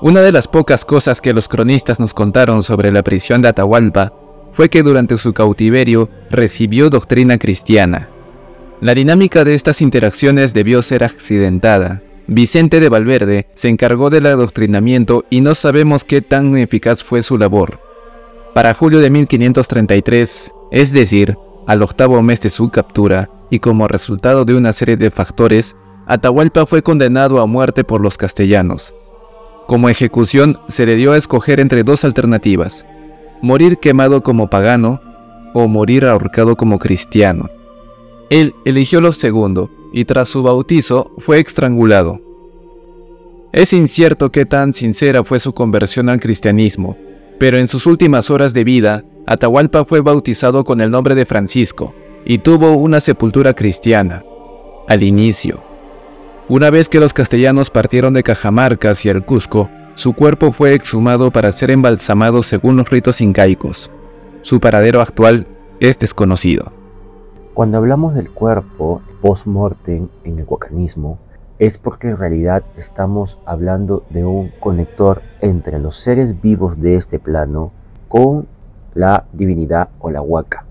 Una de las pocas cosas que los cronistas nos contaron sobre la prisión de Atahualpa fue que durante su cautiverio recibió doctrina cristiana. La dinámica de estas interacciones debió ser accidentada. Vicente de Valverde se encargó del adoctrinamiento y no sabemos qué tan eficaz fue su labor. Para julio de 1533, es decir, al octavo mes de su captura, y como resultado de una serie de factores, Atahualpa fue condenado a muerte por los castellanos. Como ejecución se le dio a escoger entre dos alternativas, morir quemado como pagano o morir ahorcado como cristiano. Él eligió lo segundo y tras su bautizo fue estrangulado. Es incierto qué tan sincera fue su conversión al cristianismo, pero en sus últimas horas de vida, Atahualpa fue bautizado con el nombre de Francisco y tuvo una sepultura cristiana, al inicio. Una vez que los castellanos partieron de Cajamarca hacia el Cusco, su cuerpo fue exhumado para ser embalsamado según los ritos incaicos. Su paradero actual es desconocido. Cuando hablamos del cuerpo post-mortem en el huacanismo, es porque en realidad estamos hablando de un conector entre los seres vivos de este plano con la divinidad o la huaca.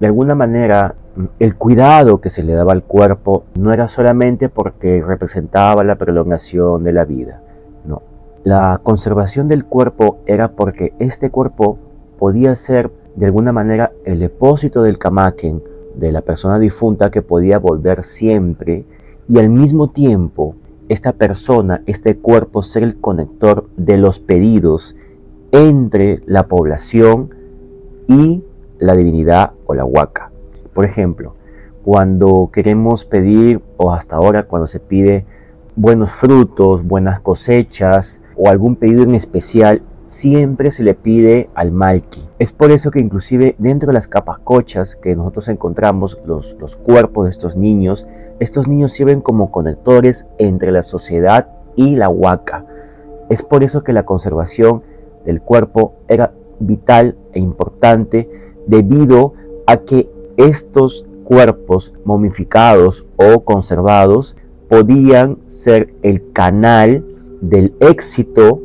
De alguna manera, mm, el cuidado que se le daba al cuerpo no era solamente porque representaba la prolongación de la vida, no. La conservación del cuerpo era porque este cuerpo podía ser de alguna manera el depósito del kamaken de la persona difunta que podía volver siempre y al mismo tiempo esta persona, este cuerpo, ser el conector de los pedidos entre la población y la divinidad o la huaca. Por ejemplo, cuando queremos pedir, o hasta ahora cuando se pide buenos frutos, buenas cosechas o algún pedido en especial, siempre se le pide al Malki. Es por eso que inclusive dentro de las capas cochas que nosotros encontramos, los, los cuerpos de estos niños, estos niños sirven como conectores entre la sociedad y la huaca. Es por eso que la conservación del cuerpo era vital e importante debido a que estos cuerpos momificados o conservados podían ser el canal del éxito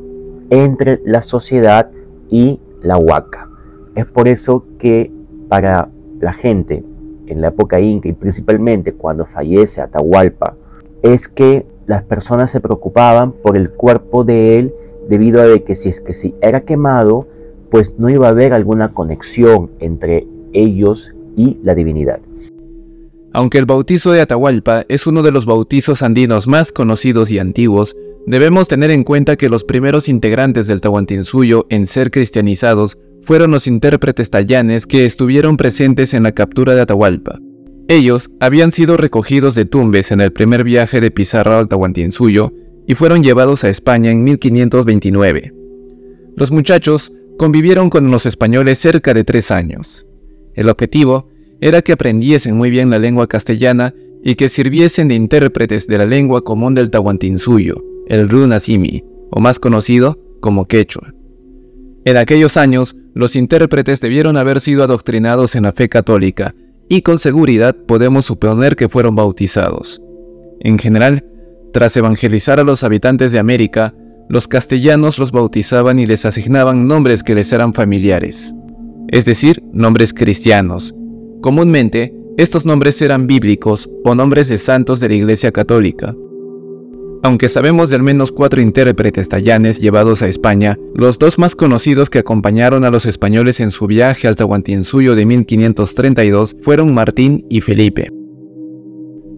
entre la sociedad y la huaca. Es por eso que para la gente en la época inca y principalmente cuando fallece Atahualpa, es que las personas se preocupaban por el cuerpo de él debido a que si es que si era quemado, pues no iba a haber alguna conexión entre ellos y la divinidad. Aunque el bautizo de Atahualpa es uno de los bautizos andinos más conocidos y antiguos, Debemos tener en cuenta que los primeros integrantes del Tahuantinsuyo en ser cristianizados fueron los intérpretes tallanes que estuvieron presentes en la captura de Atahualpa. Ellos habían sido recogidos de Tumbes en el primer viaje de Pizarro al Tahuantinsuyo y fueron llevados a España en 1529. Los muchachos convivieron con los españoles cerca de tres años. El objetivo era que aprendiesen muy bien la lengua castellana y que sirviesen de intérpretes de la lengua común del Tahuantinsuyo el runasimi, o más conocido como quechua. En aquellos años, los intérpretes debieron haber sido adoctrinados en la fe católica, y con seguridad podemos suponer que fueron bautizados. En general, tras evangelizar a los habitantes de América, los castellanos los bautizaban y les asignaban nombres que les eran familiares, es decir, nombres cristianos. Comúnmente, estos nombres eran bíblicos o nombres de santos de la Iglesia Católica. Aunque sabemos de al menos cuatro intérpretes tallanes llevados a España, los dos más conocidos que acompañaron a los españoles en su viaje al Tahuantinsuyo de 1532 fueron Martín y Felipe.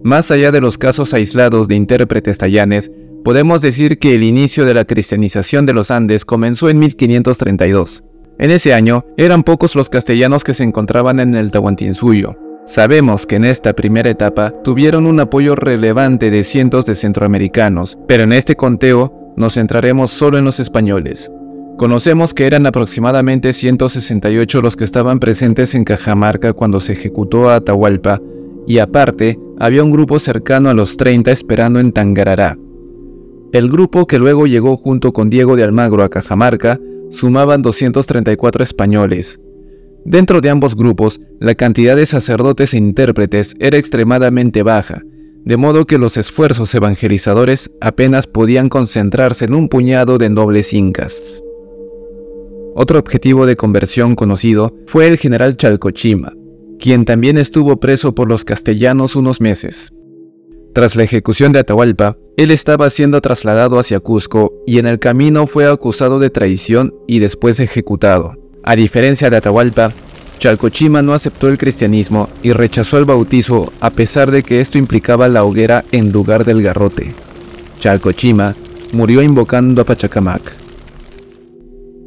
Más allá de los casos aislados de intérpretes tallanes, podemos decir que el inicio de la cristianización de los Andes comenzó en 1532. En ese año, eran pocos los castellanos que se encontraban en el Tahuantinsuyo, Sabemos que en esta primera etapa tuvieron un apoyo relevante de cientos de centroamericanos, pero en este conteo nos centraremos solo en los españoles. Conocemos que eran aproximadamente 168 los que estaban presentes en Cajamarca cuando se ejecutó a Atahualpa, y aparte había un grupo cercano a los 30 esperando en Tangarará. El grupo que luego llegó junto con Diego de Almagro a Cajamarca sumaban 234 españoles, Dentro de ambos grupos, la cantidad de sacerdotes e intérpretes era extremadamente baja, de modo que los esfuerzos evangelizadores apenas podían concentrarse en un puñado de nobles incas. Otro objetivo de conversión conocido fue el general Chalcochima, quien también estuvo preso por los castellanos unos meses. Tras la ejecución de Atahualpa, él estaba siendo trasladado hacia Cusco y en el camino fue acusado de traición y después ejecutado. A diferencia de Atahualpa, Chalcochima no aceptó el cristianismo y rechazó el bautizo a pesar de que esto implicaba la hoguera en lugar del garrote. Chalcochima murió invocando a Pachacamac.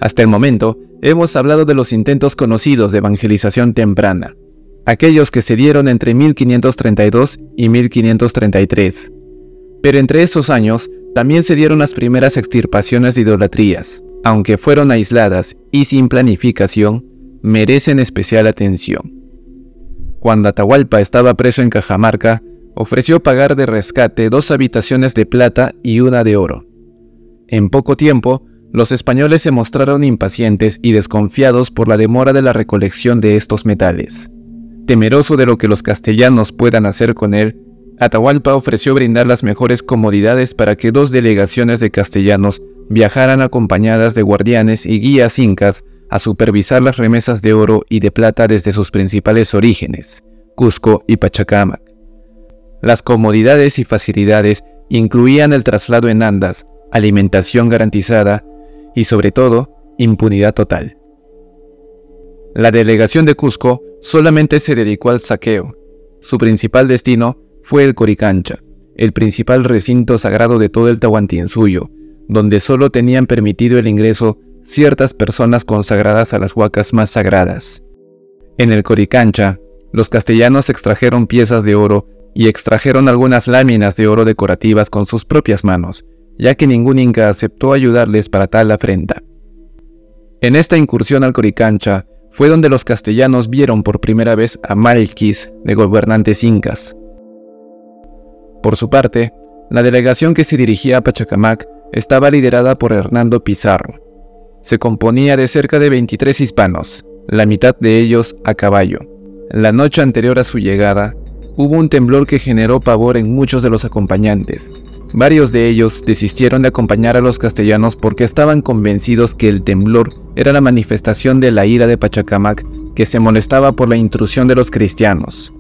Hasta el momento, hemos hablado de los intentos conocidos de evangelización temprana, aquellos que se dieron entre 1532 y 1533. Pero entre esos años, también se dieron las primeras extirpaciones de idolatrías aunque fueron aisladas y sin planificación, merecen especial atención. Cuando Atahualpa estaba preso en Cajamarca, ofreció pagar de rescate dos habitaciones de plata y una de oro. En poco tiempo, los españoles se mostraron impacientes y desconfiados por la demora de la recolección de estos metales. Temeroso de lo que los castellanos puedan hacer con él, Atahualpa ofreció brindar las mejores comodidades para que dos delegaciones de castellanos viajaran acompañadas de guardianes y guías incas a supervisar las remesas de oro y de plata desde sus principales orígenes, Cusco y Pachacamac. Las comodidades y facilidades incluían el traslado en andas, alimentación garantizada y sobre todo impunidad total. La delegación de Cusco solamente se dedicó al saqueo. Su principal destino fue el Coricancha, el principal recinto sagrado de todo el Tahuantinsuyo, donde solo tenían permitido el ingreso ciertas personas consagradas a las huacas más sagradas. En el Coricancha, los castellanos extrajeron piezas de oro y extrajeron algunas láminas de oro decorativas con sus propias manos, ya que ningún inca aceptó ayudarles para tal afrenta. En esta incursión al Coricancha fue donde los castellanos vieron por primera vez a Malquis de gobernantes incas. Por su parte, la delegación que se dirigía a Pachacamac estaba liderada por Hernando Pizarro. Se componía de cerca de 23 hispanos, la mitad de ellos a caballo. La noche anterior a su llegada, hubo un temblor que generó pavor en muchos de los acompañantes. Varios de ellos desistieron de acompañar a los castellanos porque estaban convencidos que el temblor era la manifestación de la ira de Pachacamac que se molestaba por la intrusión de los cristianos.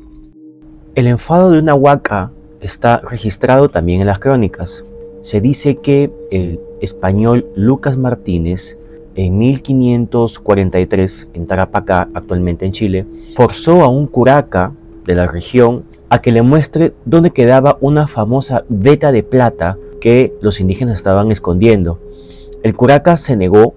El enfado de una huaca está registrado también en las crónicas. Se dice que el español Lucas Martínez en 1543 en Tarapacá, actualmente en Chile, forzó a un curaca de la región a que le muestre dónde quedaba una famosa veta de plata que los indígenas estaban escondiendo. El curaca se negó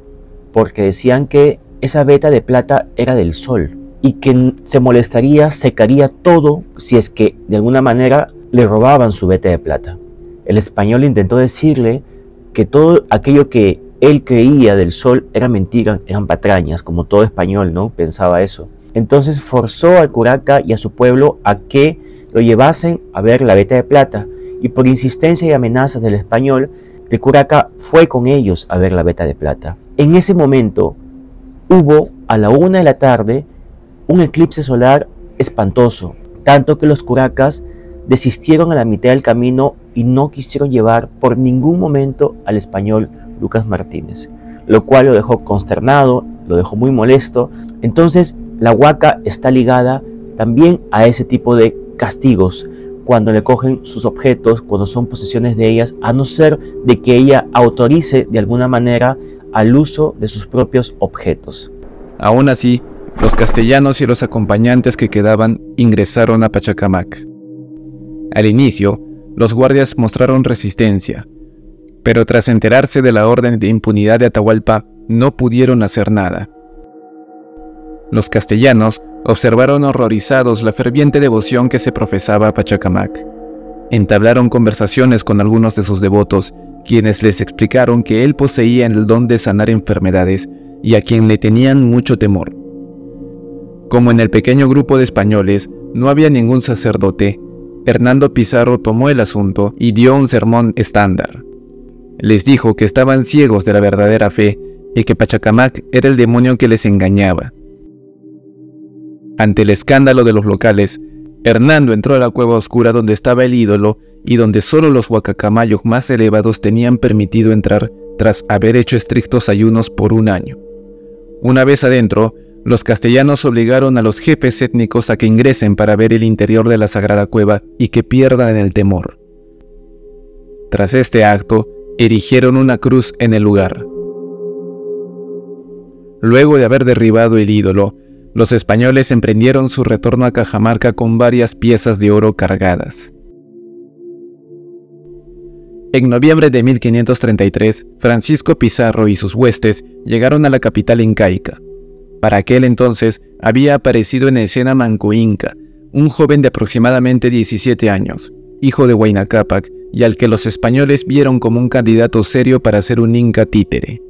porque decían que esa veta de plata era del sol y que se molestaría, secaría todo si es que de alguna manera le robaban su veta de plata. El español intentó decirle que todo aquello que él creía del sol era mentira, eran patrañas, como todo español, ¿no? Pensaba eso. Entonces forzó al curaca y a su pueblo a que lo llevasen a ver la veta de plata, y por insistencia y amenazas del español, el curaca fue con ellos a ver la veta de plata. En ese momento hubo a la una de la tarde un eclipse solar espantoso, tanto que los curacas desistieron a la mitad del camino y no quisieron llevar por ningún momento al español Lucas Martínez, lo cual lo dejó consternado, lo dejó muy molesto. Entonces, la huaca está ligada también a ese tipo de castigos, cuando le cogen sus objetos, cuando son posesiones de ellas, a no ser de que ella autorice de alguna manera al uso de sus propios objetos. Aún así, los castellanos y los acompañantes que quedaban ingresaron a Pachacamac. Al inicio, los guardias mostraron resistencia, pero tras enterarse de la orden de impunidad de Atahualpa, no pudieron hacer nada. Los castellanos observaron horrorizados la ferviente devoción que se profesaba a Pachacamac. Entablaron conversaciones con algunos de sus devotos, quienes les explicaron que él poseía el don de sanar enfermedades y a quien le tenían mucho temor. Como en el pequeño grupo de españoles no había ningún sacerdote, Hernando Pizarro tomó el asunto y dio un sermón estándar. Les dijo que estaban ciegos de la verdadera fe y que Pachacamac era el demonio que les engañaba. Ante el escándalo de los locales, Hernando entró a la cueva oscura donde estaba el ídolo y donde solo los huacacamayos más elevados tenían permitido entrar tras haber hecho estrictos ayunos por un año. Una vez adentro, los castellanos obligaron a los jefes étnicos a que ingresen para ver el interior de la sagrada cueva y que pierdan el temor. Tras este acto, erigieron una cruz en el lugar. Luego de haber derribado el ídolo, los españoles emprendieron su retorno a Cajamarca con varias piezas de oro cargadas. En noviembre de 1533, Francisco Pizarro y sus huestes llegaron a la capital incaica, para aquel entonces había aparecido en escena Manco Inca, un joven de aproximadamente 17 años, hijo de Huayna Capac, y al que los españoles vieron como un candidato serio para ser un Inca títere.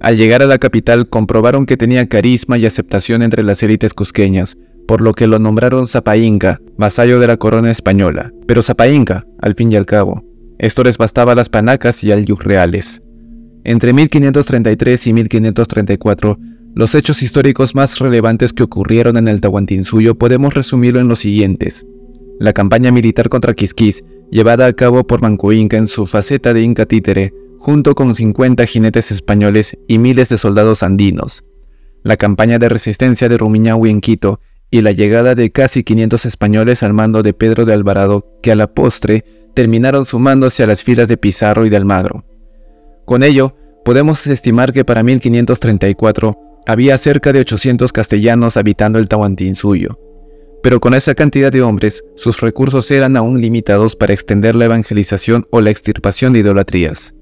Al llegar a la capital comprobaron que tenía carisma y aceptación entre las élites cusqueñas, por lo que lo nombraron Inca, vasallo de la corona española. Pero Inca, al fin y al cabo. Esto les bastaba a las panacas y al reales. Entre 1533 y 1534 los hechos históricos más relevantes que ocurrieron en el Tahuantinsuyo podemos resumirlo en los siguientes. La campaña militar contra Quisquis, llevada a cabo por Manco Inca en su faceta de Inca títere, junto con 50 jinetes españoles y miles de soldados andinos. La campaña de resistencia de Rumiñahui en Quito y la llegada de casi 500 españoles al mando de Pedro de Alvarado, que a la postre terminaron sumándose a las filas de Pizarro y de Almagro. Con ello, podemos estimar que para 1534 había cerca de 800 castellanos habitando el Tahuantinsuyo, pero con esa cantidad de hombres, sus recursos eran aún limitados para extender la evangelización o la extirpación de idolatrías.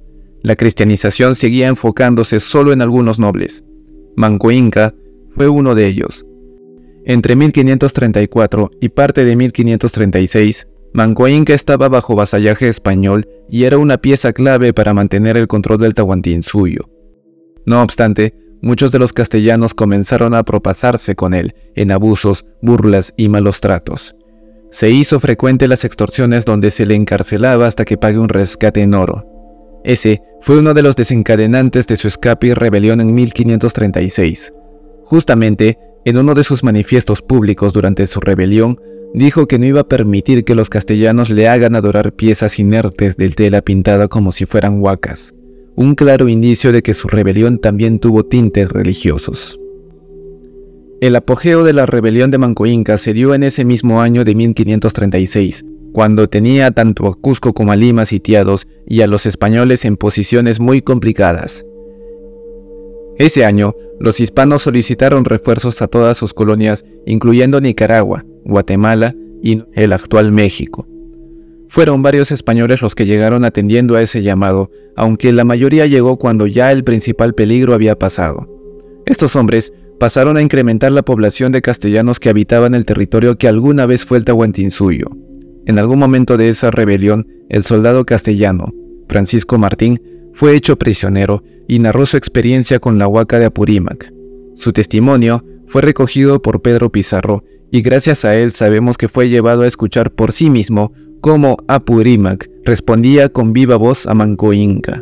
La cristianización seguía enfocándose solo en algunos nobles. Manco Inca fue uno de ellos. Entre 1534 y parte de 1536, Manco Inca estaba bajo vasallaje español y era una pieza clave para mantener el control del Tahuantinsuyo. No obstante, Muchos de los castellanos comenzaron a propasarse con él en abusos, burlas y malos tratos. Se hizo frecuente las extorsiones donde se le encarcelaba hasta que pague un rescate en oro. Ese fue uno de los desencadenantes de su escape y rebelión en 1536. Justamente, en uno de sus manifiestos públicos durante su rebelión, dijo que no iba a permitir que los castellanos le hagan adorar piezas inertes de tela pintada como si fueran huacas un claro indicio de que su rebelión también tuvo tintes religiosos. El apogeo de la rebelión de Manco Inca se dio en ese mismo año de 1536, cuando tenía tanto a Cusco como a Lima sitiados y a los españoles en posiciones muy complicadas. Ese año, los hispanos solicitaron refuerzos a todas sus colonias, incluyendo Nicaragua, Guatemala y el actual México. Fueron varios españoles los que llegaron atendiendo a ese llamado, aunque la mayoría llegó cuando ya el principal peligro había pasado. Estos hombres pasaron a incrementar la población de castellanos que habitaban el territorio que alguna vez fue el Tahuantinsuyo. En algún momento de esa rebelión, el soldado castellano, Francisco Martín, fue hecho prisionero y narró su experiencia con la Huaca de Apurímac. Su testimonio fue recogido por Pedro Pizarro y gracias a él sabemos que fue llevado a escuchar por sí mismo como Apurímac respondía con viva voz a Manco Inca.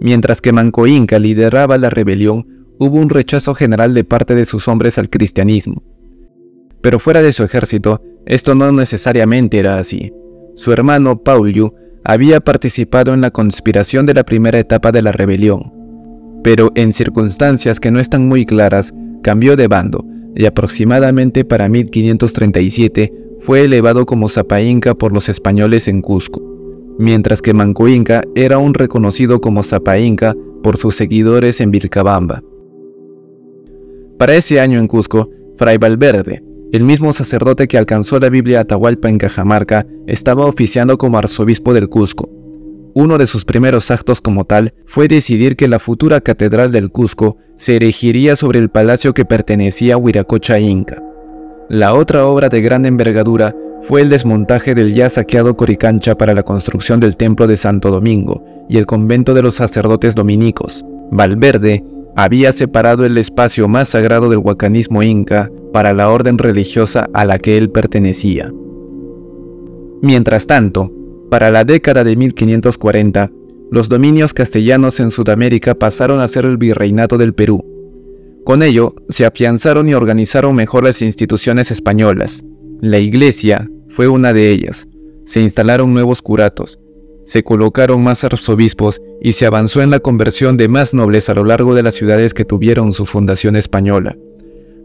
Mientras que Manco Inca lideraba la rebelión, hubo un rechazo general de parte de sus hombres al cristianismo. Pero fuera de su ejército, esto no necesariamente era así. Su hermano Pauliu había participado en la conspiración de la primera etapa de la rebelión, pero en circunstancias que no están muy claras, cambió de bando y aproximadamente para 1537 fue elevado como Inca por los españoles en Cusco, mientras que Inca era un reconocido como Inca por sus seguidores en Vilcabamba. Para ese año en Cusco, Fray Valverde, el mismo sacerdote que alcanzó la Biblia Atahualpa en Cajamarca, estaba oficiando como arzobispo del Cusco. Uno de sus primeros actos como tal fue decidir que la futura catedral del Cusco se erigiría sobre el palacio que pertenecía a Huiracocha Inca. La otra obra de gran envergadura fue el desmontaje del ya saqueado Coricancha para la construcción del templo de Santo Domingo y el convento de los sacerdotes dominicos. Valverde había separado el espacio más sagrado del huacanismo inca para la orden religiosa a la que él pertenecía. Mientras tanto, para la década de 1540, los dominios castellanos en Sudamérica pasaron a ser el virreinato del Perú. Con ello, se afianzaron y organizaron mejor las instituciones españolas. La iglesia fue una de ellas. Se instalaron nuevos curatos, se colocaron más arzobispos y se avanzó en la conversión de más nobles a lo largo de las ciudades que tuvieron su fundación española.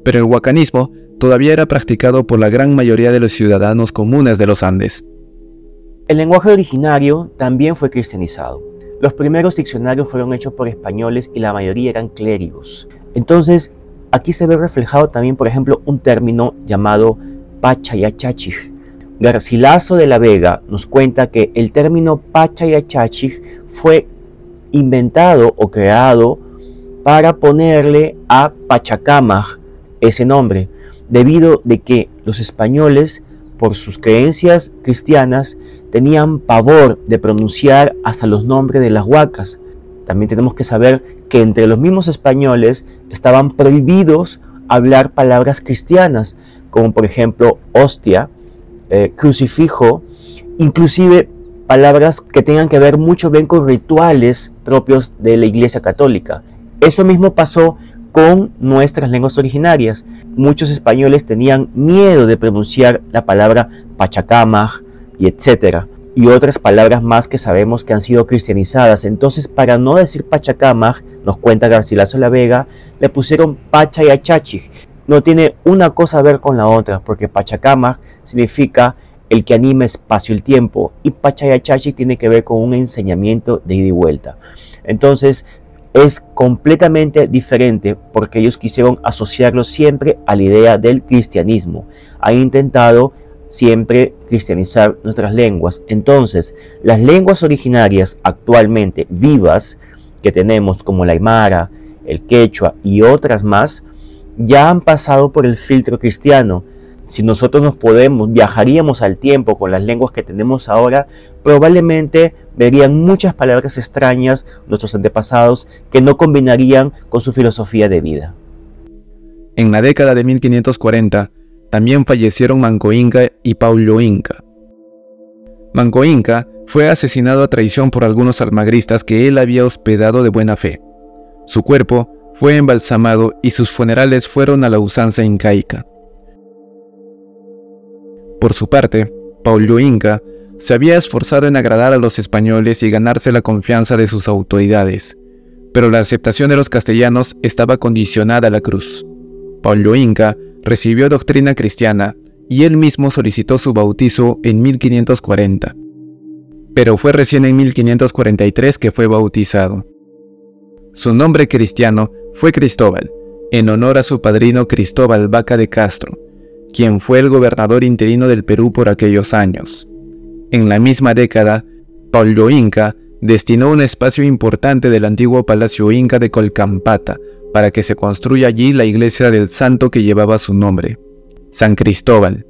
Pero el huacanismo todavía era practicado por la gran mayoría de los ciudadanos comunes de los Andes. El lenguaje originario también fue cristianizado. Los primeros diccionarios fueron hechos por españoles y la mayoría eran clérigos. Entonces, aquí se ve reflejado también, por ejemplo, un término llamado pachayachachich. Garcilaso de la Vega nos cuenta que el término pachayachachich fue inventado o creado para ponerle a Pachacamac ese nombre, debido de que los españoles, por sus creencias cristianas, tenían pavor de pronunciar hasta los nombres de las huacas. También tenemos que saber que entre los mismos españoles estaban prohibidos hablar palabras cristianas, como por ejemplo hostia, eh, crucifijo, inclusive palabras que tengan que ver mucho bien con rituales propios de la Iglesia Católica. Eso mismo pasó con nuestras lenguas originarias. Muchos españoles tenían miedo de pronunciar la palabra pachacama, y etcétera, y otras palabras más que sabemos que han sido cristianizadas. Entonces, para no decir Pachacamac, nos cuenta Garcilaso la Vega, le pusieron Pacha y Achachi No tiene una cosa a ver con la otra, porque Pachacamac significa el que anima espacio y tiempo, y Pachayachachi tiene que ver con un enseñamiento de ida y vuelta. Entonces, es completamente diferente porque ellos quisieron asociarlo siempre a la idea del cristianismo. Han intentado siempre cristianizar nuestras lenguas. Entonces, las lenguas originarias actualmente vivas que tenemos como la aymara, el quechua y otras más, ya han pasado por el filtro cristiano. Si nosotros nos podemos, viajaríamos al tiempo con las lenguas que tenemos ahora, probablemente verían muchas palabras extrañas nuestros antepasados que no combinarían con su filosofía de vida. En la década de 1540, también fallecieron Manco Inca y Paulo Inca. Manco Inca fue asesinado a traición por algunos almagristas que él había hospedado de buena fe. Su cuerpo fue embalsamado y sus funerales fueron a la usanza incaica. Por su parte, Paulo Inca se había esforzado en agradar a los españoles y ganarse la confianza de sus autoridades, pero la aceptación de los castellanos estaba condicionada a la cruz. Paulo Inca recibió doctrina cristiana y él mismo solicitó su bautizo en 1540. Pero fue recién en 1543 que fue bautizado. Su nombre cristiano fue Cristóbal, en honor a su padrino Cristóbal Vaca de Castro, quien fue el gobernador interino del Perú por aquellos años. En la misma década, Paulo Inca destinó un espacio importante del antiguo Palacio Inca de Colcampata para que se construya allí la iglesia del santo que llevaba su nombre, San Cristóbal.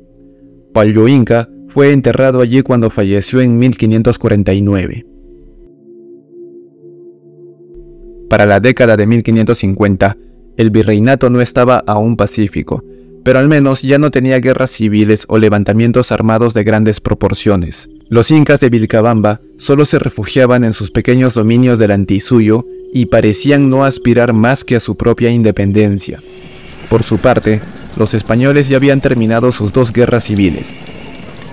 Palio Inca fue enterrado allí cuando falleció en 1549. Para la década de 1550, el virreinato no estaba aún pacífico, pero al menos ya no tenía guerras civiles o levantamientos armados de grandes proporciones. Los incas de Vilcabamba solo se refugiaban en sus pequeños dominios del Antisuyo y parecían no aspirar más que a su propia independencia. Por su parte, los españoles ya habían terminado sus dos guerras civiles.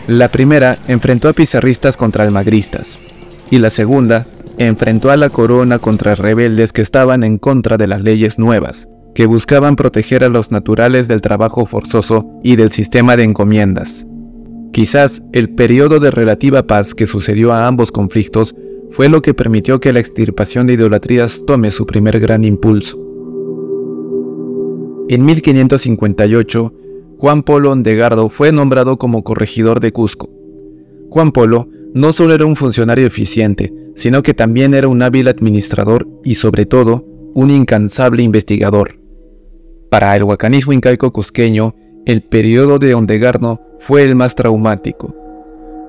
La primera enfrentó a pizarristas contra almagristas y la segunda enfrentó a la corona contra rebeldes que estaban en contra de las leyes nuevas, que buscaban proteger a los naturales del trabajo forzoso y del sistema de encomiendas. Quizás el periodo de relativa paz que sucedió a ambos conflictos fue lo que permitió que la extirpación de idolatrías tome su primer gran impulso. En 1558, Juan Polo Ondegardo fue nombrado como corregidor de Cusco. Juan Polo no solo era un funcionario eficiente, sino que también era un hábil administrador y sobre todo, un incansable investigador. Para el huacanismo incaico cusqueño, el periodo de Ondegardo fue el más traumático.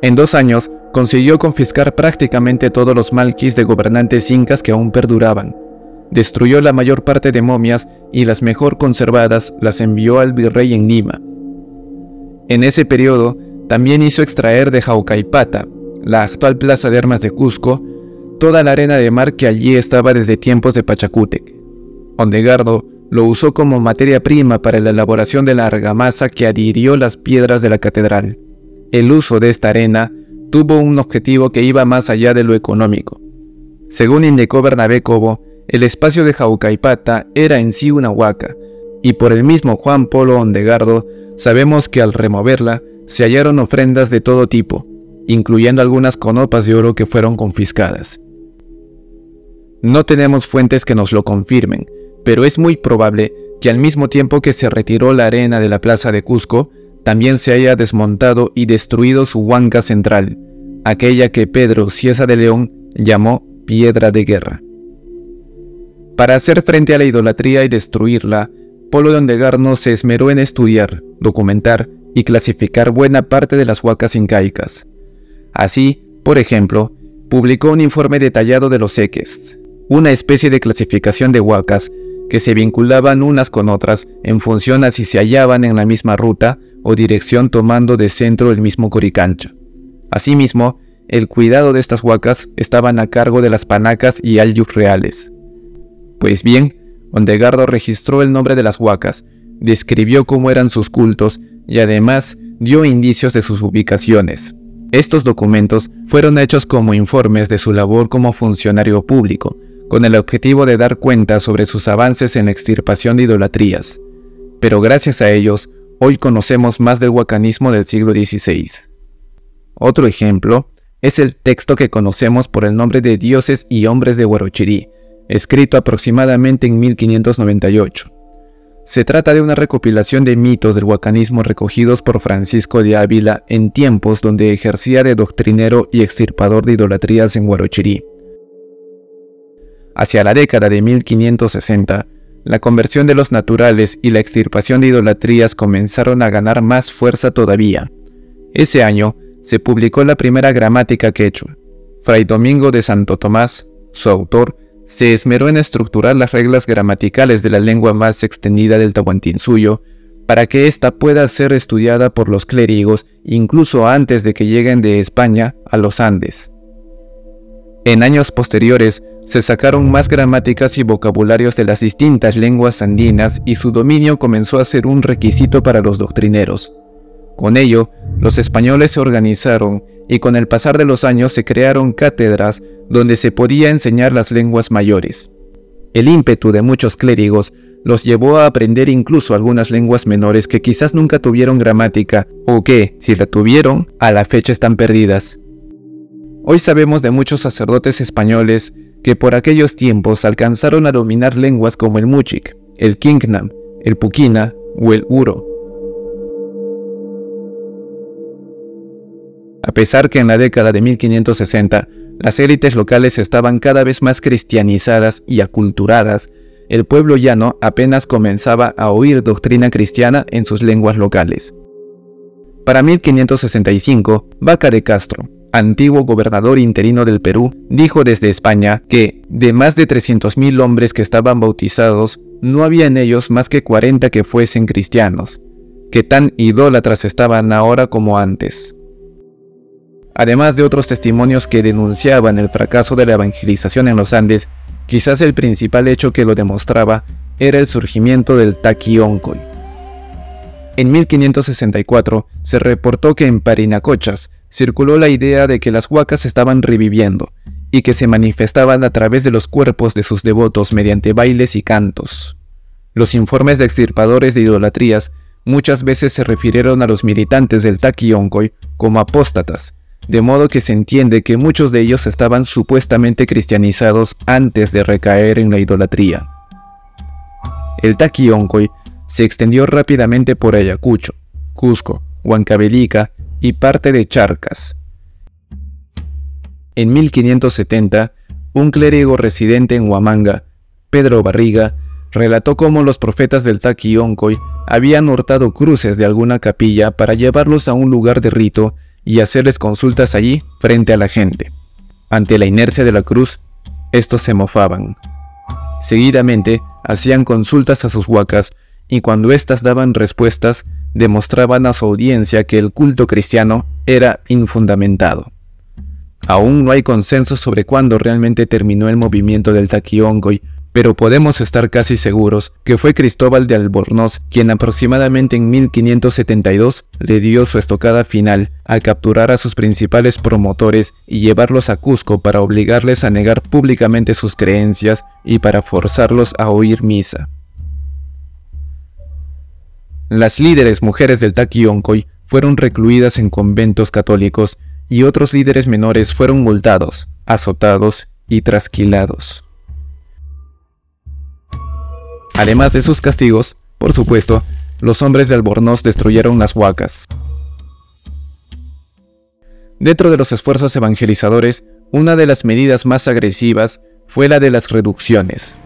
En dos años consiguió confiscar prácticamente todos los malquis de gobernantes incas que aún perduraban. Destruyó la mayor parte de momias y las mejor conservadas las envió al virrey en Lima. En ese periodo, también hizo extraer de Jaucaipata, la actual plaza de armas de Cusco, toda la arena de mar que allí estaba desde tiempos de Pachacútec. Ondegardo lo usó como materia prima para la elaboración de la argamasa que adhirió las piedras de la catedral. El uso de esta arena tuvo un objetivo que iba más allá de lo económico. Según indicó Bernabé Cobo, el espacio de Jaucaipata era en sí una huaca, y por el mismo Juan Polo Ondegardo sabemos que al removerla se hallaron ofrendas de todo tipo, incluyendo algunas conopas de oro que fueron confiscadas. No tenemos fuentes que nos lo confirmen, pero es muy probable que al mismo tiempo que se retiró la arena de la plaza de Cusco, también se haya desmontado y destruido su huanca central, aquella que Pedro Ciesa de León llamó piedra de guerra. Para hacer frente a la idolatría y destruirla, Polo de Ondegarno se esmeró en estudiar, documentar y clasificar buena parte de las huacas incaicas. Así, por ejemplo, publicó un informe detallado de los seques, una especie de clasificación de huacas que se vinculaban unas con otras en función a si se hallaban en la misma ruta o dirección tomando de centro el mismo coricancha. Asimismo, el cuidado de estas huacas estaban a cargo de las panacas y alyus reales. Pues bien, Ondegardo registró el nombre de las huacas, describió cómo eran sus cultos y además dio indicios de sus ubicaciones. Estos documentos fueron hechos como informes de su labor como funcionario público, con el objetivo de dar cuenta sobre sus avances en la extirpación de idolatrías, pero gracias a ellos hoy conocemos más del huacanismo del siglo XVI. Otro ejemplo es el texto que conocemos por el nombre de Dioses y Hombres de Huarochirí, escrito aproximadamente en 1598. Se trata de una recopilación de mitos del huacanismo recogidos por Francisco de Ávila en tiempos donde ejercía de doctrinero y extirpador de idolatrías en Huarochirí. Hacia la década de 1560, la conversión de los naturales y la extirpación de idolatrías comenzaron a ganar más fuerza todavía. Ese año se publicó la primera gramática quechua. Fray Domingo de Santo Tomás, su autor, se esmeró en estructurar las reglas gramaticales de la lengua más extendida del Tahuantinsuyo para que ésta pueda ser estudiada por los clérigos incluso antes de que lleguen de España a los Andes. En años posteriores, se sacaron más gramáticas y vocabularios de las distintas lenguas andinas y su dominio comenzó a ser un requisito para los doctrineros. Con ello, los españoles se organizaron y con el pasar de los años se crearon cátedras donde se podía enseñar las lenguas mayores. El ímpetu de muchos clérigos los llevó a aprender incluso algunas lenguas menores que quizás nunca tuvieron gramática o que, si la tuvieron, a la fecha están perdidas. Hoy sabemos de muchos sacerdotes españoles que por aquellos tiempos alcanzaron a dominar lenguas como el Muchik, el Kingnam, el Pukina o el Uro. A pesar que en la década de 1560 las élites locales estaban cada vez más cristianizadas y aculturadas, el pueblo llano apenas comenzaba a oír doctrina cristiana en sus lenguas locales. Para 1565, Vaca de Castro, antiguo gobernador interino del Perú, dijo desde España que, de más de 300.000 hombres que estaban bautizados, no había en ellos más que 40 que fuesen cristianos, que tan idólatras estaban ahora como antes. Además de otros testimonios que denunciaban el fracaso de la evangelización en los Andes, quizás el principal hecho que lo demostraba era el surgimiento del Taquioncoy. En 1564 se reportó que en Parinacochas, circuló la idea de que las huacas estaban reviviendo y que se manifestaban a través de los cuerpos de sus devotos mediante bailes y cantos. Los informes de extirpadores de idolatrías muchas veces se refirieron a los militantes del Taquioncoy como apóstatas, de modo que se entiende que muchos de ellos estaban supuestamente cristianizados antes de recaer en la idolatría. El Taquioncoy se extendió rápidamente por Ayacucho, Cusco, Huancavelica y parte de Charcas. En 1570, un clérigo residente en Huamanga, Pedro Barriga, relató cómo los profetas del Taquioncoy habían hurtado cruces de alguna capilla para llevarlos a un lugar de rito y hacerles consultas allí frente a la gente. Ante la inercia de la cruz, estos se mofaban. Seguidamente, hacían consultas a sus huacas y cuando éstas daban respuestas, demostraban a su audiencia que el culto cristiano era infundamentado. Aún no hay consenso sobre cuándo realmente terminó el movimiento del Taquiongoy, pero podemos estar casi seguros que fue Cristóbal de Albornoz quien aproximadamente en 1572 le dio su estocada final al capturar a sus principales promotores y llevarlos a Cusco para obligarles a negar públicamente sus creencias y para forzarlos a oír misa. Las líderes mujeres del Taquioncoy fueron recluidas en conventos católicos y otros líderes menores fueron multados, azotados y trasquilados. Además de sus castigos, por supuesto, los hombres de Albornoz destruyeron las huacas. Dentro de los esfuerzos evangelizadores, una de las medidas más agresivas fue la de las reducciones.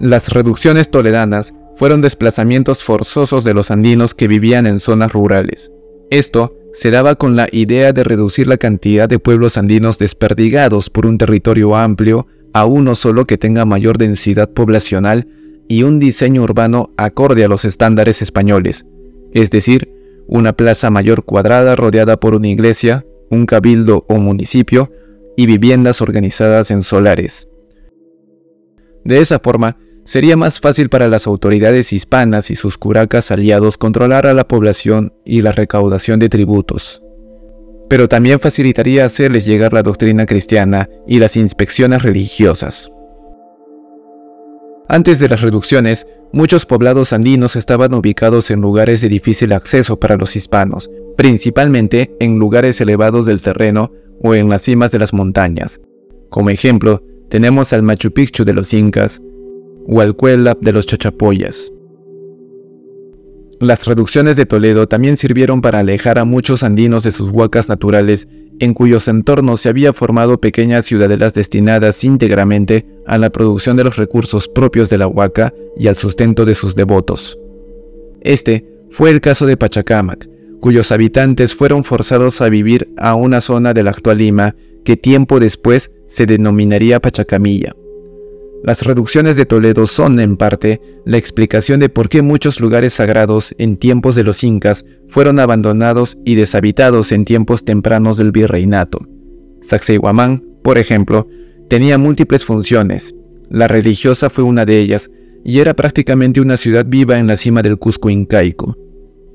Las reducciones toledanas fueron desplazamientos forzosos de los andinos que vivían en zonas rurales. Esto se daba con la idea de reducir la cantidad de pueblos andinos desperdigados por un territorio amplio a uno solo que tenga mayor densidad poblacional y un diseño urbano acorde a los estándares españoles, es decir, una plaza mayor cuadrada rodeada por una iglesia, un cabildo o municipio y viviendas organizadas en solares. De esa forma, Sería más fácil para las autoridades hispanas y sus curacas aliados controlar a la población y la recaudación de tributos. Pero también facilitaría hacerles llegar la doctrina cristiana y las inspecciones religiosas. Antes de las reducciones, muchos poblados andinos estaban ubicados en lugares de difícil acceso para los hispanos, principalmente en lugares elevados del terreno o en las cimas de las montañas. Como ejemplo, tenemos al Machu Picchu de los incas, cuelap de los Chachapoyas. Las reducciones de Toledo también sirvieron para alejar a muchos andinos de sus huacas naturales, en cuyos entornos se había formado pequeñas ciudadelas destinadas íntegramente a la producción de los recursos propios de la huaca y al sustento de sus devotos. Este fue el caso de Pachacamac, cuyos habitantes fueron forzados a vivir a una zona de la actual Lima que tiempo después se denominaría Pachacamilla. Las reducciones de Toledo son, en parte, la explicación de por qué muchos lugares sagrados en tiempos de los incas fueron abandonados y deshabitados en tiempos tempranos del virreinato. Sacsayhuamán, por ejemplo, tenía múltiples funciones. La religiosa fue una de ellas y era prácticamente una ciudad viva en la cima del Cusco incaico.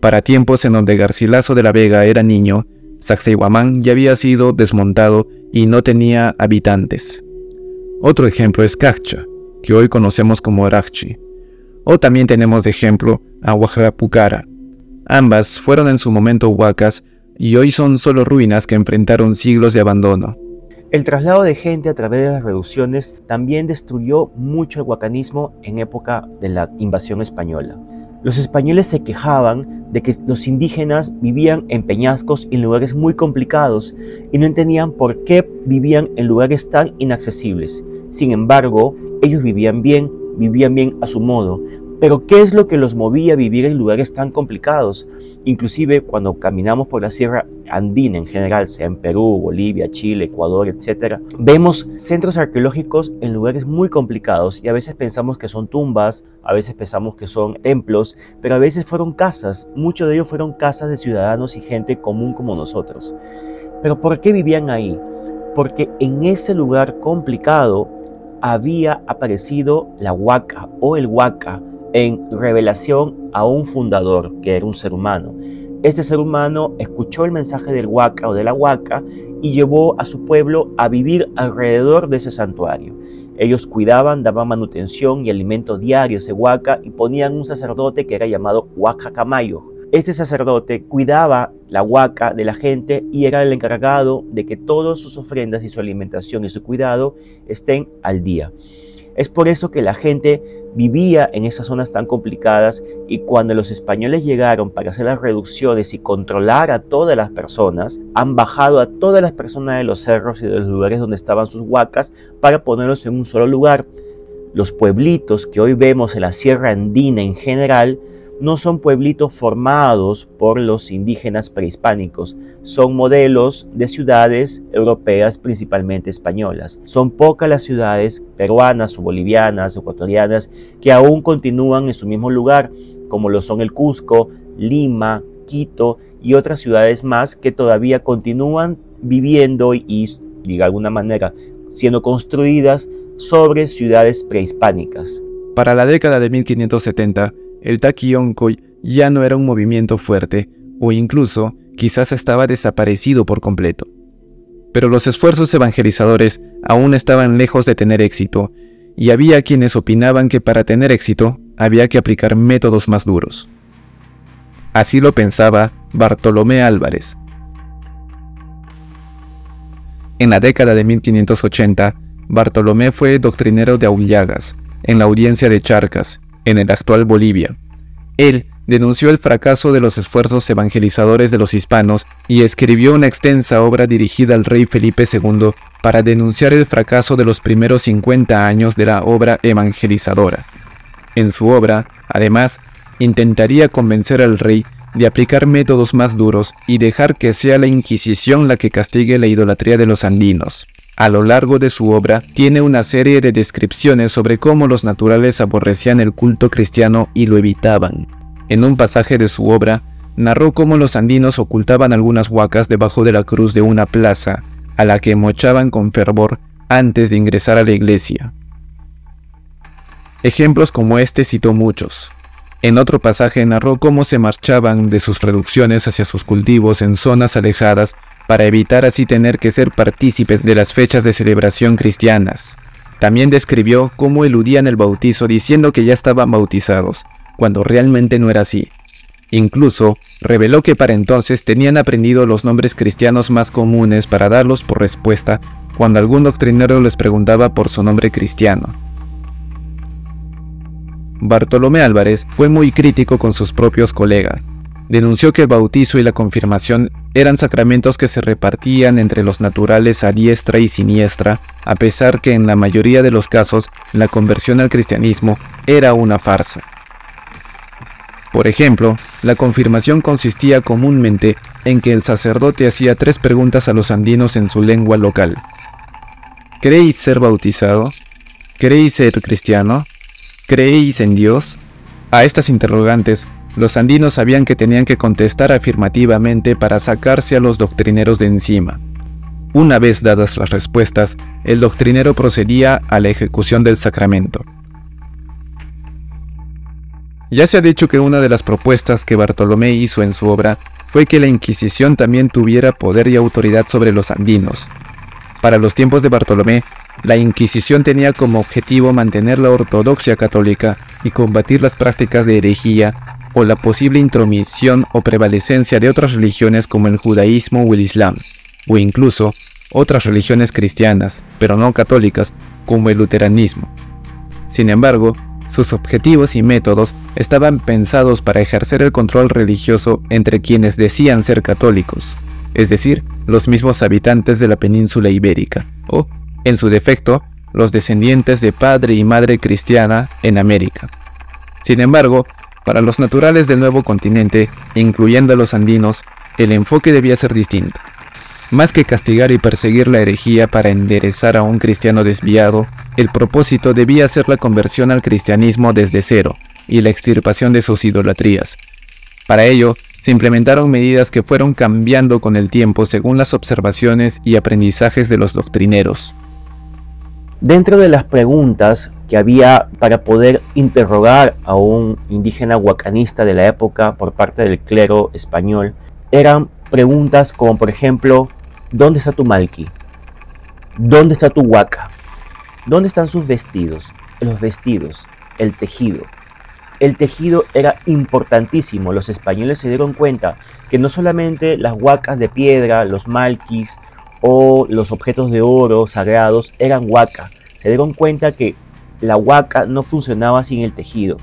Para tiempos en donde Garcilaso de la Vega era niño, Sacsayhuamán ya había sido desmontado y no tenía habitantes. Otro ejemplo es Cacha, que hoy conocemos como Araxchi. O también tenemos de ejemplo a Huajrapucara. Ambas fueron en su momento huacas y hoy son solo ruinas que enfrentaron siglos de abandono. El traslado de gente a través de las reducciones también destruyó mucho el huacanismo en época de la invasión española. Los españoles se quejaban de que los indígenas vivían en peñascos y en lugares muy complicados y no entendían por qué vivían en lugares tan inaccesibles. Sin embargo, ellos vivían bien, vivían bien a su modo. Pero ¿qué es lo que los movía a vivir en lugares tan complicados? Inclusive cuando caminamos por la sierra andina en general, sea en Perú, Bolivia, Chile, Ecuador, etc., vemos centros arqueológicos en lugares muy complicados y a veces pensamos que son tumbas, a veces pensamos que son templos, pero a veces fueron casas, muchos de ellos fueron casas de ciudadanos y gente común como nosotros. Pero ¿por qué vivían ahí? Porque en ese lugar complicado había aparecido la huaca o el huaca en revelación a un fundador que era un ser humano. Este ser humano escuchó el mensaje del huaca o de la huaca y llevó a su pueblo a vivir alrededor de ese santuario. Ellos cuidaban, daban manutención y alimento diario a ese huaca y ponían un sacerdote que era llamado Huaca Camayo. Este sacerdote cuidaba la huaca de la gente y era el encargado de que todas sus ofrendas y su alimentación y su cuidado estén al día. Es por eso que la gente vivía en esas zonas tan complicadas y cuando los españoles llegaron para hacer las reducciones y controlar a todas las personas, han bajado a todas las personas de los cerros y de los lugares donde estaban sus huacas para ponerlos en un solo lugar. Los pueblitos que hoy vemos en la Sierra Andina en general no son pueblitos formados por los indígenas prehispánicos, son modelos de ciudades europeas principalmente españolas. Son pocas las ciudades peruanas o bolivianas, ecuatorianas, que aún continúan en su mismo lugar, como lo son el Cusco, Lima, Quito y otras ciudades más que todavía continúan viviendo y, de alguna manera, siendo construidas sobre ciudades prehispánicas. Para la década de 1570, el taquioncoy ya no era un movimiento fuerte, o incluso quizás estaba desaparecido por completo. Pero los esfuerzos evangelizadores aún estaban lejos de tener éxito, y había quienes opinaban que para tener éxito había que aplicar métodos más duros. Así lo pensaba Bartolomé Álvarez. En la década de 1580, Bartolomé fue doctrinero de Aullagas, en la audiencia de Charcas, en el actual Bolivia. Él denunció el fracaso de los esfuerzos evangelizadores de los hispanos y escribió una extensa obra dirigida al rey Felipe II para denunciar el fracaso de los primeros 50 años de la obra evangelizadora. En su obra, además, intentaría convencer al rey de aplicar métodos más duros y dejar que sea la Inquisición la que castigue la idolatría de los andinos. A lo largo de su obra tiene una serie de descripciones sobre cómo los naturales aborrecían el culto cristiano y lo evitaban. En un pasaje de su obra, narró cómo los andinos ocultaban algunas huacas debajo de la cruz de una plaza, a la que mochaban con fervor antes de ingresar a la iglesia. Ejemplos como este citó muchos. En otro pasaje narró cómo se marchaban de sus reducciones hacia sus cultivos en zonas alejadas para evitar así tener que ser partícipes de las fechas de celebración cristianas. También describió cómo eludían el bautizo diciendo que ya estaban bautizados, cuando realmente no era así. Incluso, reveló que para entonces tenían aprendido los nombres cristianos más comunes para darlos por respuesta cuando algún doctrinero les preguntaba por su nombre cristiano. Bartolomé Álvarez fue muy crítico con sus propios colegas, denunció que el bautizo y la confirmación eran sacramentos que se repartían entre los naturales a diestra y siniestra, a pesar que en la mayoría de los casos la conversión al cristianismo era una farsa. Por ejemplo, la confirmación consistía comúnmente en que el sacerdote hacía tres preguntas a los andinos en su lengua local. ¿Creéis ser bautizado? ¿Creéis ser cristiano? ¿Creéis en Dios? A estas interrogantes los andinos sabían que tenían que contestar afirmativamente para sacarse a los doctrineros de encima. Una vez dadas las respuestas, el doctrinero procedía a la ejecución del sacramento. Ya se ha dicho que una de las propuestas que Bartolomé hizo en su obra fue que la Inquisición también tuviera poder y autoridad sobre los andinos. Para los tiempos de Bartolomé, la Inquisición tenía como objetivo mantener la ortodoxia católica y combatir las prácticas de herejía o la posible intromisión o prevalecencia de otras religiones como el judaísmo o el islam, o incluso otras religiones cristianas, pero no católicas, como el luteranismo. Sin embargo, sus objetivos y métodos estaban pensados para ejercer el control religioso entre quienes decían ser católicos, es decir, los mismos habitantes de la península ibérica, o, en su defecto, los descendientes de padre y madre cristiana en América. Sin embargo, para los naturales del nuevo continente, incluyendo a los andinos, el enfoque debía ser distinto. Más que castigar y perseguir la herejía para enderezar a un cristiano desviado, el propósito debía ser la conversión al cristianismo desde cero y la extirpación de sus idolatrías. Para ello, se implementaron medidas que fueron cambiando con el tiempo según las observaciones y aprendizajes de los doctrineros. Dentro de las preguntas que había para poder interrogar a un indígena huacanista de la época por parte del clero español eran preguntas como por ejemplo, ¿dónde está tu malqui? ¿Dónde está tu huaca? ¿Dónde están sus vestidos? Los vestidos, el tejido. El tejido era importantísimo. Los españoles se dieron cuenta que no solamente las huacas de piedra, los malquis o los objetos de oro sagrados eran huaca. Se dieron cuenta que la huaca no funcionaba sin el tejido.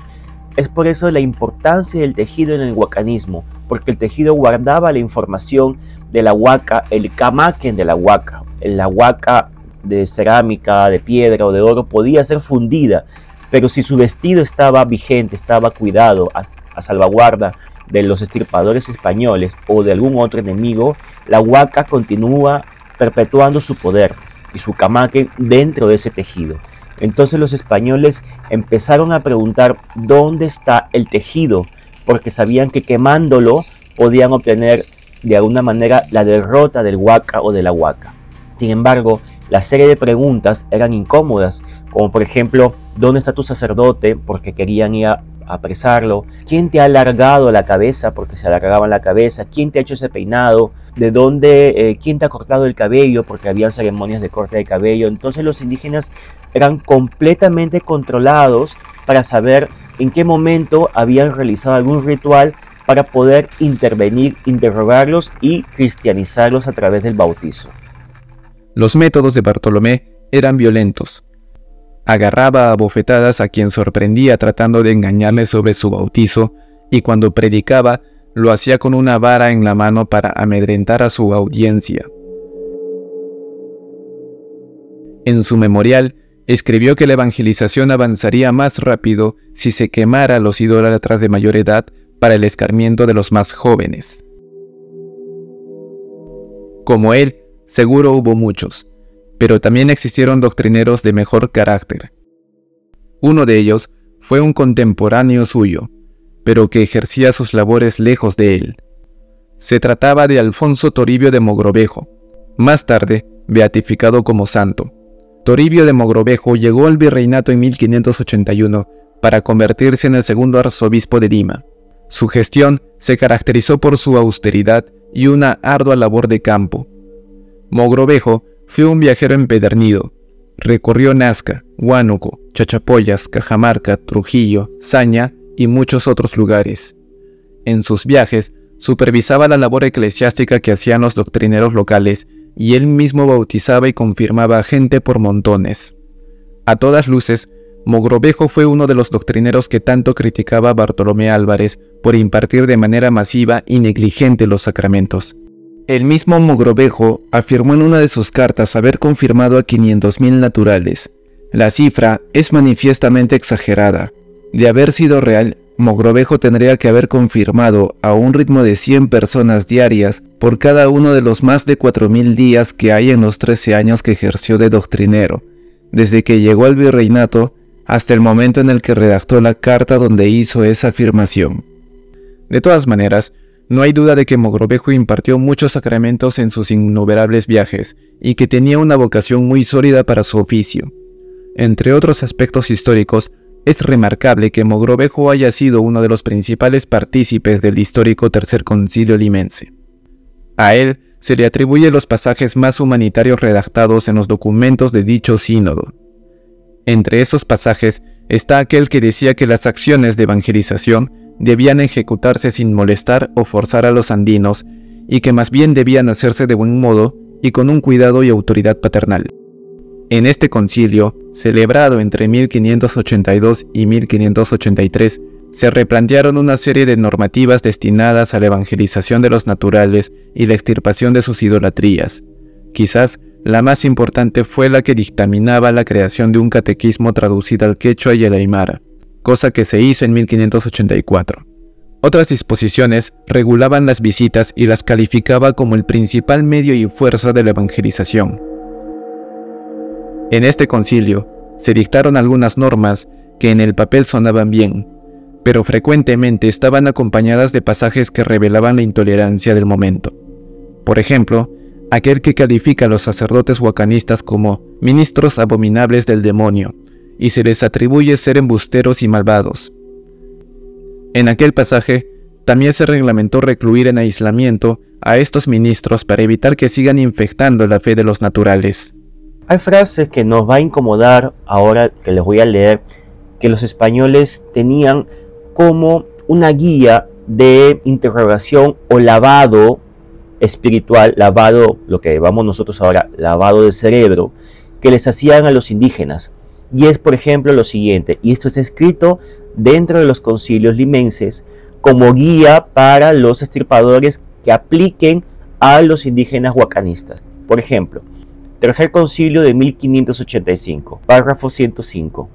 Es por eso la importancia del tejido en el huacanismo, porque el tejido guardaba la información de la huaca, el kamaquen de la huaca. La huaca de cerámica, de piedra o de oro podía ser fundida, pero si su vestido estaba vigente, estaba cuidado a, salvaguarda de los estirpadores españoles o de algún otro enemigo, la huaca continúa perpetuando su poder y su camaque dentro de ese tejido. Entonces los españoles empezaron a preguntar dónde está el tejido, porque sabían que quemándolo podían obtener de alguna manera la derrota del huaca o de la huaca. Sin embargo, la serie de preguntas eran incómodas, como por ejemplo, ¿dónde está tu sacerdote? porque querían ir a apresarlo. ¿Quién te ha alargado la cabeza? porque se alargaban la cabeza. ¿Quién te ha hecho ese peinado? de dónde, eh, quién te ha cortado el cabello, porque habían ceremonias de corte de cabello. Entonces los indígenas eran completamente controlados para saber en qué momento habían realizado algún ritual para poder intervenir, interrogarlos y cristianizarlos a través del bautizo. Los métodos de Bartolomé eran violentos. Agarraba a bofetadas a quien sorprendía tratando de engañarle sobre su bautizo y cuando predicaba lo hacía con una vara en la mano para amedrentar a su audiencia. En su memorial, escribió que la evangelización avanzaría más rápido si se quemara a los idólatras de mayor edad para el escarmiento de los más jóvenes. Como él, seguro hubo muchos, pero también existieron doctrineros de mejor carácter. Uno de ellos fue un contemporáneo suyo, pero que ejercía sus labores lejos de él. Se trataba de Alfonso Toribio de Mogrovejo, más tarde beatificado como santo. Toribio de Mogrovejo llegó al virreinato en 1581 para convertirse en el segundo arzobispo de Lima. Su gestión se caracterizó por su austeridad y una ardua labor de campo. Mogrovejo fue un viajero empedernido. Recorrió Nazca, Huánuco, Chachapoyas, Cajamarca, Trujillo, Saña y muchos otros lugares. En sus viajes, supervisaba la labor eclesiástica que hacían los doctrineros locales y él mismo bautizaba y confirmaba a gente por montones. A todas luces, Mogrovejo fue uno de los doctrineros que tanto criticaba a Bartolomé Álvarez por impartir de manera masiva y negligente los sacramentos. El mismo Mogrovejo afirmó en una de sus cartas haber confirmado a 500.000 naturales. La cifra es manifiestamente exagerada, de haber sido real, Mogrovejo tendría que haber confirmado a un ritmo de 100 personas diarias por cada uno de los más de 4.000 días que hay en los 13 años que ejerció de doctrinero, desde que llegó al virreinato hasta el momento en el que redactó la carta donde hizo esa afirmación. De todas maneras, no hay duda de que Mogrovejo impartió muchos sacramentos en sus innumerables viajes y que tenía una vocación muy sólida para su oficio. Entre otros aspectos históricos, es remarcable que Mogrovejo haya sido uno de los principales partícipes del histórico Tercer Concilio Limense. A él se le atribuye los pasajes más humanitarios redactados en los documentos de dicho sínodo. Entre esos pasajes está aquel que decía que las acciones de evangelización debían ejecutarse sin molestar o forzar a los andinos y que más bien debían hacerse de buen modo y con un cuidado y autoridad paternal. En este concilio, celebrado entre 1582 y 1583, se replantearon una serie de normativas destinadas a la evangelización de los naturales y la extirpación de sus idolatrías. Quizás la más importante fue la que dictaminaba la creación de un catequismo traducido al quechua y al aymara, cosa que se hizo en 1584. Otras disposiciones regulaban las visitas y las calificaba como el principal medio y fuerza de la evangelización. En este concilio se dictaron algunas normas que en el papel sonaban bien, pero frecuentemente estaban acompañadas de pasajes que revelaban la intolerancia del momento. Por ejemplo, aquel que califica a los sacerdotes huacanistas como ministros abominables del demonio, y se les atribuye ser embusteros y malvados. En aquel pasaje, también se reglamentó recluir en aislamiento a estos ministros para evitar que sigan infectando la fe de los naturales. Hay frases que nos va a incomodar ahora que les voy a leer que los españoles tenían como una guía de interrogación o lavado espiritual, lavado, lo que llamamos nosotros ahora, lavado del cerebro, que les hacían a los indígenas. Y es, por ejemplo, lo siguiente, y esto es escrito dentro de los concilios limenses como guía para los estirpadores que apliquen a los indígenas huacanistas. Por ejemplo, Tercer Concilio de 1585, párrafo 105.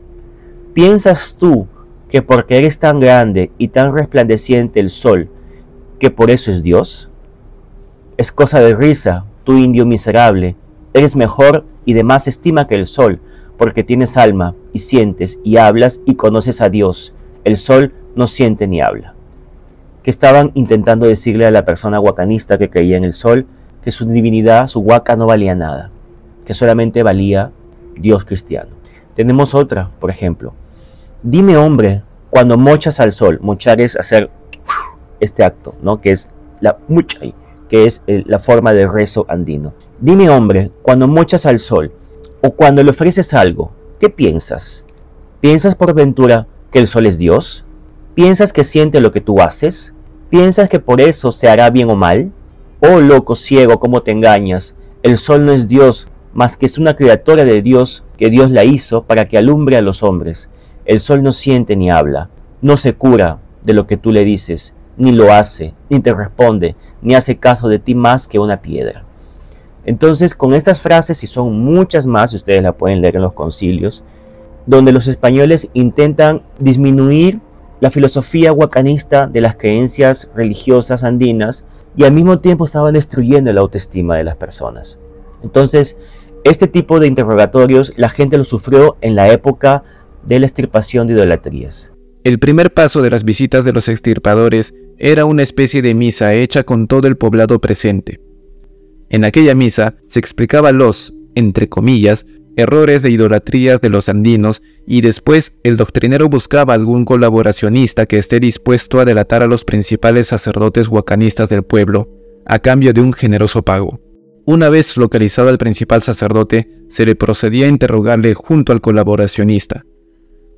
¿Piensas tú que porque eres tan grande y tan resplandeciente el sol, que por eso es Dios? Es cosa de risa, tú indio miserable, eres mejor y de más estima que el sol, porque tienes alma y sientes y hablas y conoces a Dios. El sol no siente ni habla. Que estaban intentando decirle a la persona guacanista que creía en el sol que su divinidad, su huaca, no valía nada que solamente valía Dios cristiano. Tenemos otra, por ejemplo. Dime hombre, cuando mochas al sol, mochar es hacer este acto, ¿no? Que es la mucha que es eh, la forma de rezo andino. Dime hombre, cuando mochas al sol o cuando le ofreces algo, ¿qué piensas? ¿Piensas por ventura que el sol es Dios? ¿Piensas que siente lo que tú haces? ¿Piensas que por eso se hará bien o mal? Oh loco ciego, cómo te engañas. El sol no es Dios, más que es una criatura de Dios que Dios la hizo para que alumbre a los hombres. El sol no siente ni habla, no se cura de lo que tú le dices, ni lo hace, ni te responde, ni hace caso de ti más que una piedra. Entonces, con estas frases, y son muchas más, ustedes la pueden leer en los concilios, donde los españoles intentan disminuir la filosofía huacanista de las creencias religiosas andinas y al mismo tiempo estaban destruyendo la autoestima de las personas. Entonces, este tipo de interrogatorios la gente lo sufrió en la época de la extirpación de idolatrías. El primer paso de las visitas de los extirpadores era una especie de misa hecha con todo el poblado presente. En aquella misa se explicaba los, entre comillas, errores de idolatrías de los andinos y después el doctrinero buscaba algún colaboracionista que esté dispuesto a delatar a los principales sacerdotes huacanistas del pueblo, a cambio de un generoso pago. Una vez localizado al principal sacerdote, se le procedía a interrogarle junto al colaboracionista.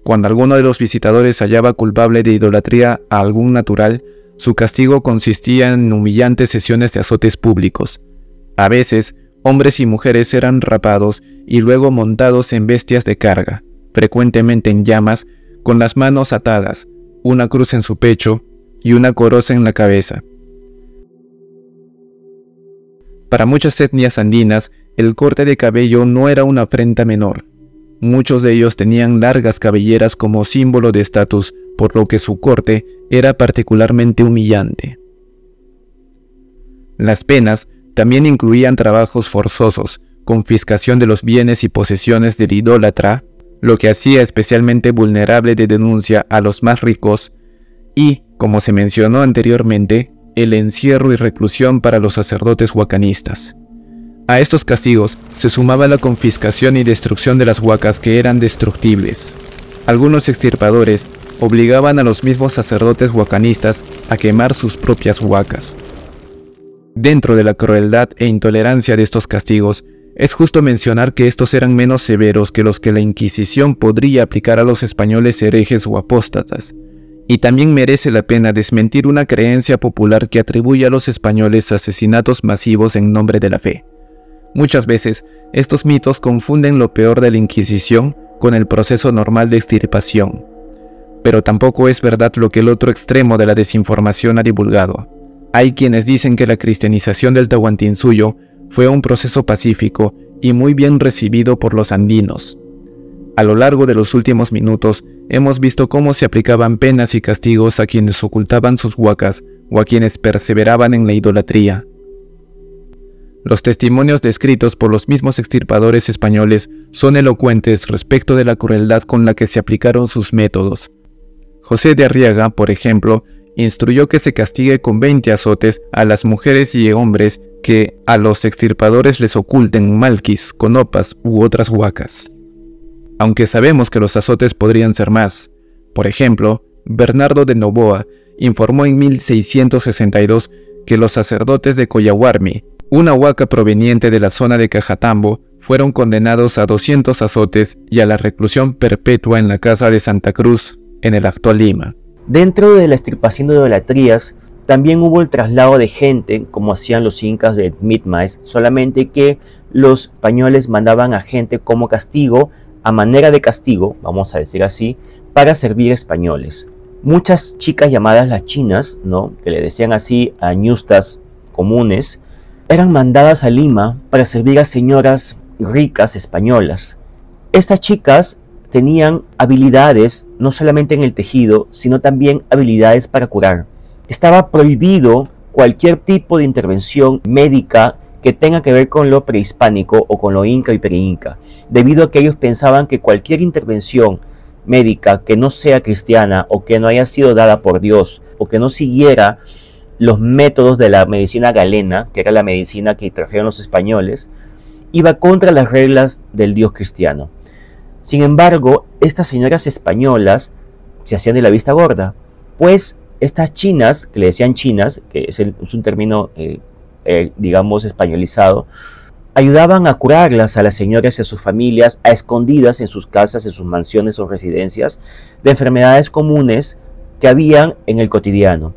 Cuando alguno de los visitadores hallaba culpable de idolatría a algún natural, su castigo consistía en humillantes sesiones de azotes públicos. A veces, hombres y mujeres eran rapados y luego montados en bestias de carga, frecuentemente en llamas, con las manos atadas, una cruz en su pecho y una coroza en la cabeza. Para muchas etnias andinas, el corte de cabello no era una afrenta menor. Muchos de ellos tenían largas cabelleras como símbolo de estatus, por lo que su corte era particularmente humillante. Las penas también incluían trabajos forzosos, confiscación de los bienes y posesiones del idólatra, lo que hacía especialmente vulnerable de denuncia a los más ricos, y, como se mencionó anteriormente, el encierro y reclusión para los sacerdotes huacanistas. A estos castigos se sumaba la confiscación y destrucción de las huacas que eran destructibles. Algunos extirpadores obligaban a los mismos sacerdotes huacanistas a quemar sus propias huacas. Dentro de la crueldad e intolerancia de estos castigos, es justo mencionar que estos eran menos severos que los que la Inquisición podría aplicar a los españoles herejes o apóstatas, y también merece la pena desmentir una creencia popular que atribuye a los españoles asesinatos masivos en nombre de la fe. Muchas veces, estos mitos confunden lo peor de la Inquisición con el proceso normal de extirpación. Pero tampoco es verdad lo que el otro extremo de la desinformación ha divulgado. Hay quienes dicen que la cristianización del Tahuantinsuyo fue un proceso pacífico y muy bien recibido por los andinos. A lo largo de los últimos minutos, Hemos visto cómo se aplicaban penas y castigos a quienes ocultaban sus huacas o a quienes perseveraban en la idolatría. Los testimonios descritos por los mismos extirpadores españoles son elocuentes respecto de la crueldad con la que se aplicaron sus métodos. José de Arriaga, por ejemplo, instruyó que se castigue con 20 azotes a las mujeres y hombres que a los extirpadores les oculten malquis, conopas u otras huacas aunque sabemos que los azotes podrían ser más. Por ejemplo, Bernardo de Novoa informó en 1662 que los sacerdotes de Coyahuarmi, una huaca proveniente de la zona de Cajatambo, fueron condenados a 200 azotes y a la reclusión perpetua en la Casa de Santa Cruz, en el actual Lima. Dentro de la extirpación de idolatrías, también hubo el traslado de gente, como hacían los incas de Mitmaes, solamente que los españoles mandaban a gente como castigo a manera de castigo, vamos a decir así, para servir españoles. Muchas chicas llamadas las chinas, ¿no? que le decían así a ñustas comunes, eran mandadas a Lima para servir a señoras ricas españolas. Estas chicas tenían habilidades no solamente en el tejido, sino también habilidades para curar. Estaba prohibido cualquier tipo de intervención médica que tenga que ver con lo prehispánico o con lo inca y preinca, debido a que ellos pensaban que cualquier intervención médica que no sea cristiana o que no haya sido dada por Dios o que no siguiera los métodos de la medicina galena, que era la medicina que trajeron los españoles, iba contra las reglas del Dios cristiano. Sin embargo, estas señoras españolas se hacían de la vista gorda, pues estas chinas, que le decían chinas, que es, un término eh, eh, digamos, españolizado, ayudaban a curarlas a las señoras y a sus familias, a escondidas en sus casas, en sus mansiones o residencias, de enfermedades comunes que habían en el cotidiano.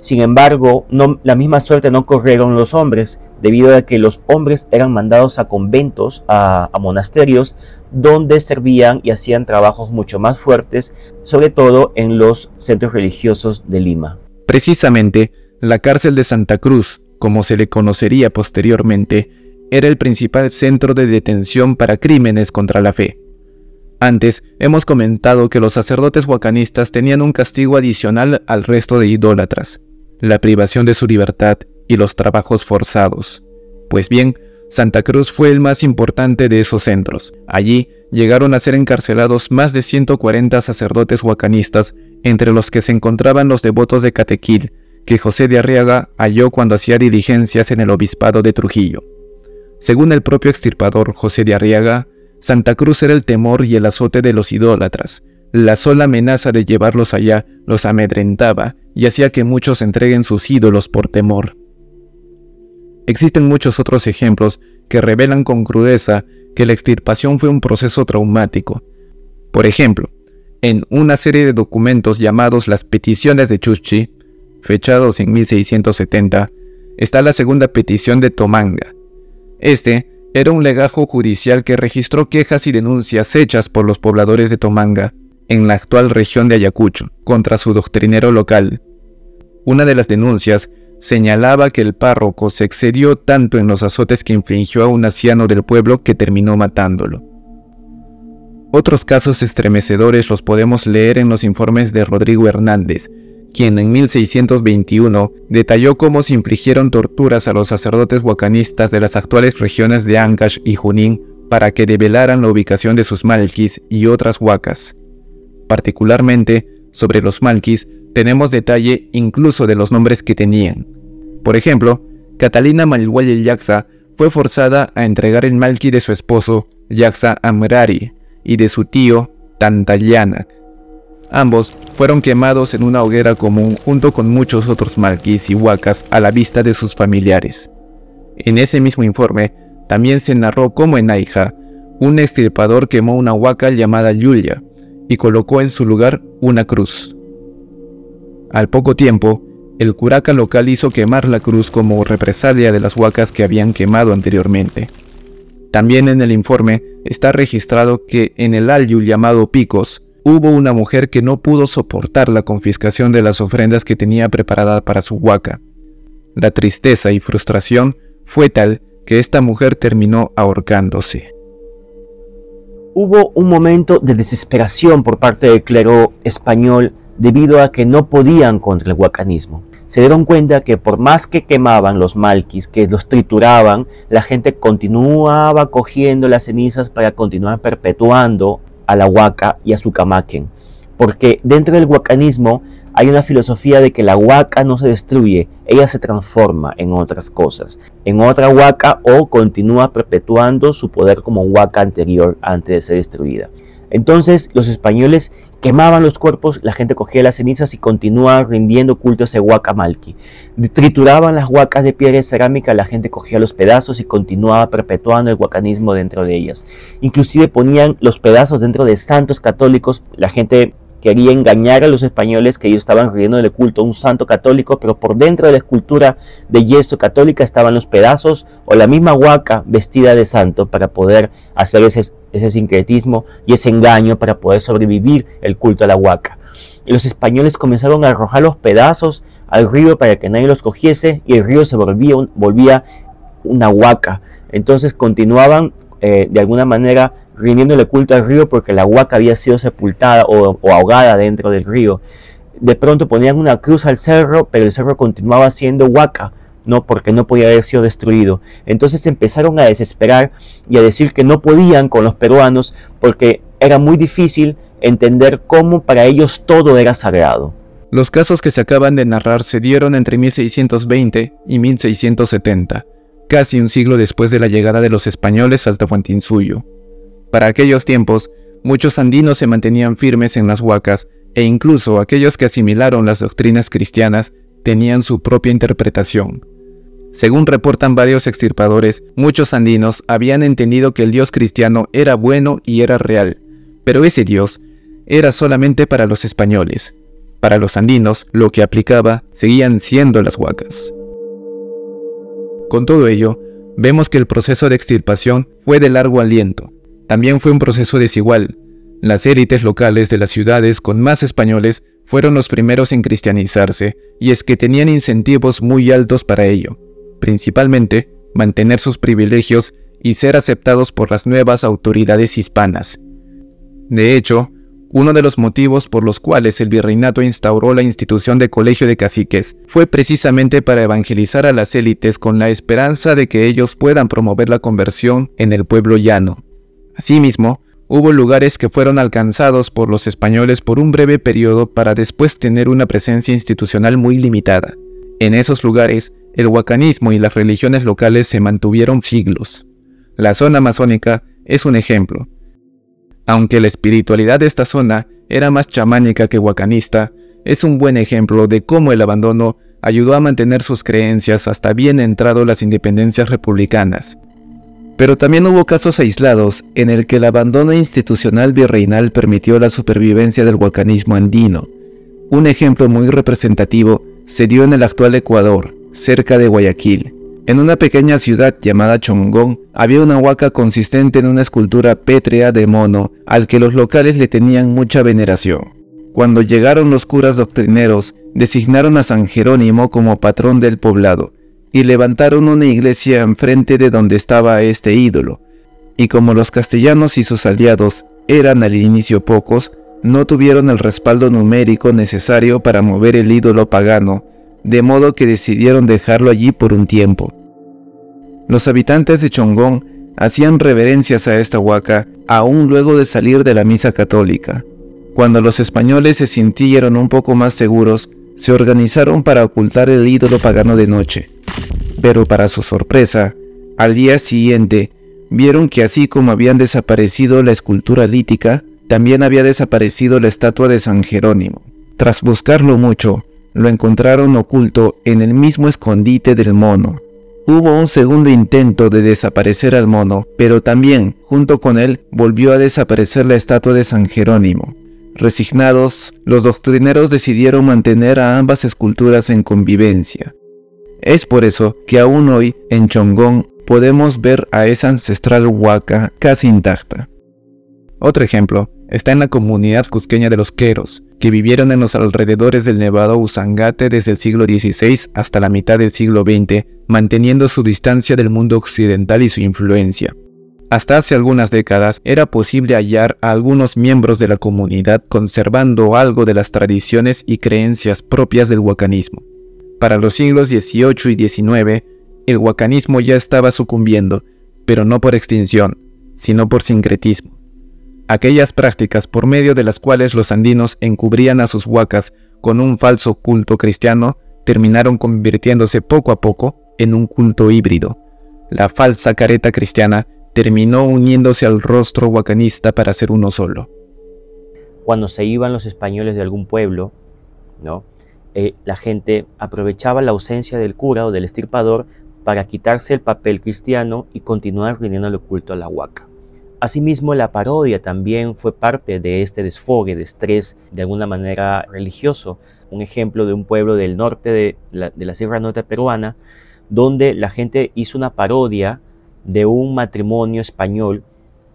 Sin embargo, no, la misma suerte no corrieron los hombres, debido a que los hombres eran mandados a conventos, a monasterios, donde servían y hacían trabajos mucho más fuertes, sobre todo en los centros religiosos de Lima. Precisamente, la cárcel de Santa Cruz, como se le conocería posteriormente, era el principal centro de detención para crímenes contra la fe. Antes, hemos comentado que los sacerdotes huacanistas tenían un castigo adicional al resto de idólatras, la privación de su libertad y los trabajos forzados. Pues bien, Santa Cruz fue el más importante de esos centros. Allí llegaron a ser encarcelados más de 140 sacerdotes huacanistas, entre los que se encontraban los devotos de Catequil, que José de Arriaga halló cuando hacía diligencias en el obispado de Trujillo. Según el propio extirpador José de Arriaga, Santa Cruz era el temor y el azote de los idólatras. La sola amenaza de llevarlos allá los amedrentaba y hacía que muchos entreguen sus ídolos por temor. Existen muchos otros ejemplos que revelan con crudeza que la extirpación fue un proceso traumático. Por ejemplo, en una serie de documentos llamados las peticiones de Chuchi, fechados en 1670, está la segunda petición de Tomanga. Este era un legajo judicial que registró quejas y denuncias hechas por los pobladores de Tomanga, en la actual región de Ayacucho, contra su doctrinero local. Una de las denuncias señalaba que el párroco se excedió tanto en los azotes que infligió a un anciano del pueblo que terminó matándolo. Otros casos estremecedores los podemos leer en los informes de Rodrigo Hernández, quien en 1621 detalló cómo se infligieron torturas a los sacerdotes huacanistas de las actuales regiones de Ancash y Junín para que develaran la ubicación de sus malquis y otras huacas. Particularmente, sobre los malquis tenemos detalle incluso de los nombres que tenían. Por ejemplo, Catalina el Yaxa fue forzada a entregar el malqui de su esposo, Yaxa Amrari, y de su tío, Tantallanac. Ambos fueron quemados en una hoguera común junto con muchos otros malquis y huacas a la vista de sus familiares. En ese mismo informe, también se narró cómo en Aija, un extirpador quemó una huaca llamada Yulia y colocó en su lugar una cruz. Al poco tiempo, el curaca local hizo quemar la cruz como represalia de las huacas que habían quemado anteriormente. También en el informe está registrado que en el alyul llamado Picos, hubo una mujer que no pudo soportar la confiscación de las ofrendas que tenía preparada para su huaca. La tristeza y frustración fue tal que esta mujer terminó ahorcándose. Hubo un momento de desesperación por parte del clero español debido a que no podían contra el huacanismo. Se dieron cuenta que por más que quemaban los malquis, que los trituraban, la gente continuaba cogiendo las cenizas para continuar perpetuando a la Huaca y a su camaquen, porque dentro del huacanismo hay una filosofía de que la Huaca no se destruye, ella se transforma en otras cosas, en otra Huaca o continúa perpetuando su poder como Huaca anterior antes de ser destruida. Entonces los españoles Quemaban los cuerpos, la gente cogía las cenizas y continuaba rindiendo cultos a Huacamalqui. Trituraban las huacas de piedra y cerámica, la gente cogía los pedazos y continuaba perpetuando el huacanismo dentro de ellas. Inclusive ponían los pedazos dentro de santos católicos, la gente quería engañar a los españoles que ellos estaban riendo del culto a un santo católico, pero por dentro de la escultura de yeso católica estaban los pedazos o la misma huaca vestida de santo para poder hacer ese, ese sincretismo y ese engaño para poder sobrevivir el culto a la huaca. Y los españoles comenzaron a arrojar los pedazos al río para que nadie los cogiese y el río se volvía, volvía una huaca. Entonces continuaban eh, de alguna manera rindiéndole culto al río porque la huaca había sido sepultada o, ahogada dentro del río. De pronto ponían una cruz al cerro, pero el cerro continuaba siendo huaca, no porque no podía haber sido destruido. Entonces empezaron a desesperar y a decir que no podían con los peruanos porque era muy difícil entender cómo para ellos todo era sagrado. Los casos que se acaban de narrar se dieron entre 1620 y 1670, casi un siglo después de la llegada de los españoles al Tahuantinsuyo. Para aquellos tiempos, muchos andinos se mantenían firmes en las huacas e incluso aquellos que asimilaron las doctrinas cristianas tenían su propia interpretación. Según reportan varios extirpadores, muchos andinos habían entendido que el dios cristiano era bueno y era real, pero ese dios era solamente para los españoles. Para los andinos, lo que aplicaba seguían siendo las huacas. Con todo ello, vemos que el proceso de extirpación fue de largo aliento, también fue un proceso desigual. Las élites locales de las ciudades con más españoles fueron los primeros en cristianizarse, y es que tenían incentivos muy altos para ello, principalmente mantener sus privilegios y ser aceptados por las nuevas autoridades hispanas. De hecho, uno de los motivos por los cuales el virreinato instauró la institución de colegio de caciques fue precisamente para evangelizar a las élites con la esperanza de que ellos puedan promover la conversión en el pueblo llano. Asimismo, hubo lugares que fueron alcanzados por los españoles por un breve periodo para después tener una presencia institucional muy limitada. En esos lugares, el huacanismo y las religiones locales se mantuvieron siglos. La zona amazónica es un ejemplo. Aunque la espiritualidad de esta zona era más chamánica que huacanista, es un buen ejemplo de cómo el abandono ayudó a mantener sus creencias hasta bien entrado las independencias republicanas. Pero también hubo casos aislados en el que el abandono institucional virreinal permitió la supervivencia del huacanismo andino. Un ejemplo muy representativo se dio en el actual Ecuador, cerca de Guayaquil. En una pequeña ciudad llamada Chongón había una huaca consistente en una escultura pétrea de mono al que los locales le tenían mucha veneración. Cuando llegaron los curas doctrineros, designaron a San Jerónimo como patrón del poblado, y levantaron una iglesia enfrente de donde estaba este ídolo. Y como los castellanos y sus aliados eran al inicio pocos, no tuvieron el respaldo numérico necesario para mover el ídolo pagano, de modo que decidieron dejarlo allí por un tiempo. Los habitantes de Chongón hacían reverencias a esta huaca aún luego de salir de la misa católica. Cuando los españoles se sintieron un poco más seguros, se organizaron para ocultar el ídolo pagano de noche. Pero para su sorpresa, al día siguiente, vieron que así como habían desaparecido la escultura lítica, también había desaparecido la estatua de San Jerónimo. Tras buscarlo mucho, lo encontraron oculto en el mismo escondite del mono. Hubo un segundo intento de desaparecer al mono, pero también, junto con él, volvió a desaparecer la estatua de San Jerónimo. Resignados, los doctrineros decidieron mantener a ambas esculturas en convivencia. Es por eso que aún hoy en Chongón podemos ver a esa ancestral huaca casi intacta. Otro ejemplo está en la comunidad cusqueña de los Queros, que vivieron en los alrededores del Nevado Usangate desde el siglo XVI hasta la mitad del siglo XX, manteniendo su distancia del mundo occidental y su influencia. Hasta hace algunas décadas era posible hallar a algunos miembros de la comunidad conservando algo de las tradiciones y creencias propias del huacanismo. Para los siglos XVIII y XIX, el huacanismo ya estaba sucumbiendo, pero no por extinción, sino por sincretismo. Aquellas prácticas por medio de las cuales los andinos encubrían a sus huacas con un falso culto cristiano terminaron convirtiéndose poco a poco en un culto híbrido. La falsa careta cristiana terminó uniéndose al rostro huacanista para ser uno solo. Cuando se iban los españoles de algún pueblo, ¿no? Eh, la gente aprovechaba la ausencia del cura o del estirpador para quitarse el papel cristiano y continuar rindiendo el culto a la huaca. Asimismo, la parodia también fue parte de este desfogue de estrés de alguna manera religioso. Un ejemplo de un pueblo del norte de la, Sierra Norte peruana, donde la gente hizo una parodia de un matrimonio español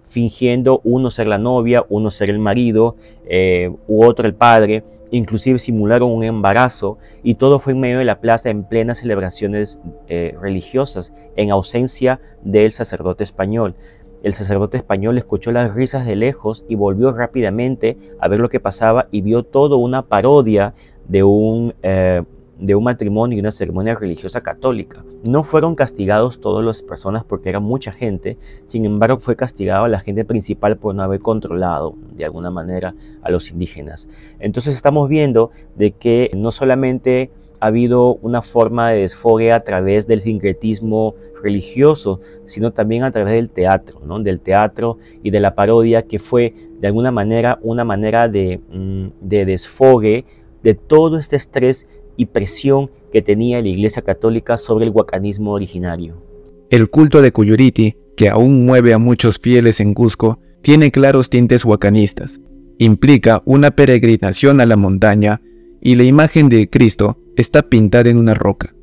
fingiendo uno ser la novia, uno ser el marido eh, u otro el padre inclusive simularon un embarazo y todo fue en medio de la plaza en plenas celebraciones eh, religiosas, en ausencia del sacerdote español. El sacerdote español escuchó las risas de lejos y volvió rápidamente a ver lo que pasaba y vio todo una parodia de un eh, de un matrimonio y una ceremonia religiosa católica. No fueron castigados todas las personas porque era mucha gente, sin embargo fue castigada la gente principal por no haber controlado de alguna manera a los indígenas. Entonces estamos viendo de que no solamente ha habido una forma de desfogue a través del sincretismo religioso, sino también a través del teatro, ¿no? del teatro y de la parodia que fue de alguna manera una manera de, mm, de desfogue de todo este estrés y presión que tenía la Iglesia Católica sobre el huacanismo originario. El culto de Cuyuriti, que aún mueve a muchos fieles en Cusco, tiene claros tintes huacanistas. Implica una peregrinación a la montaña y la imagen de Cristo está pintada en una roca.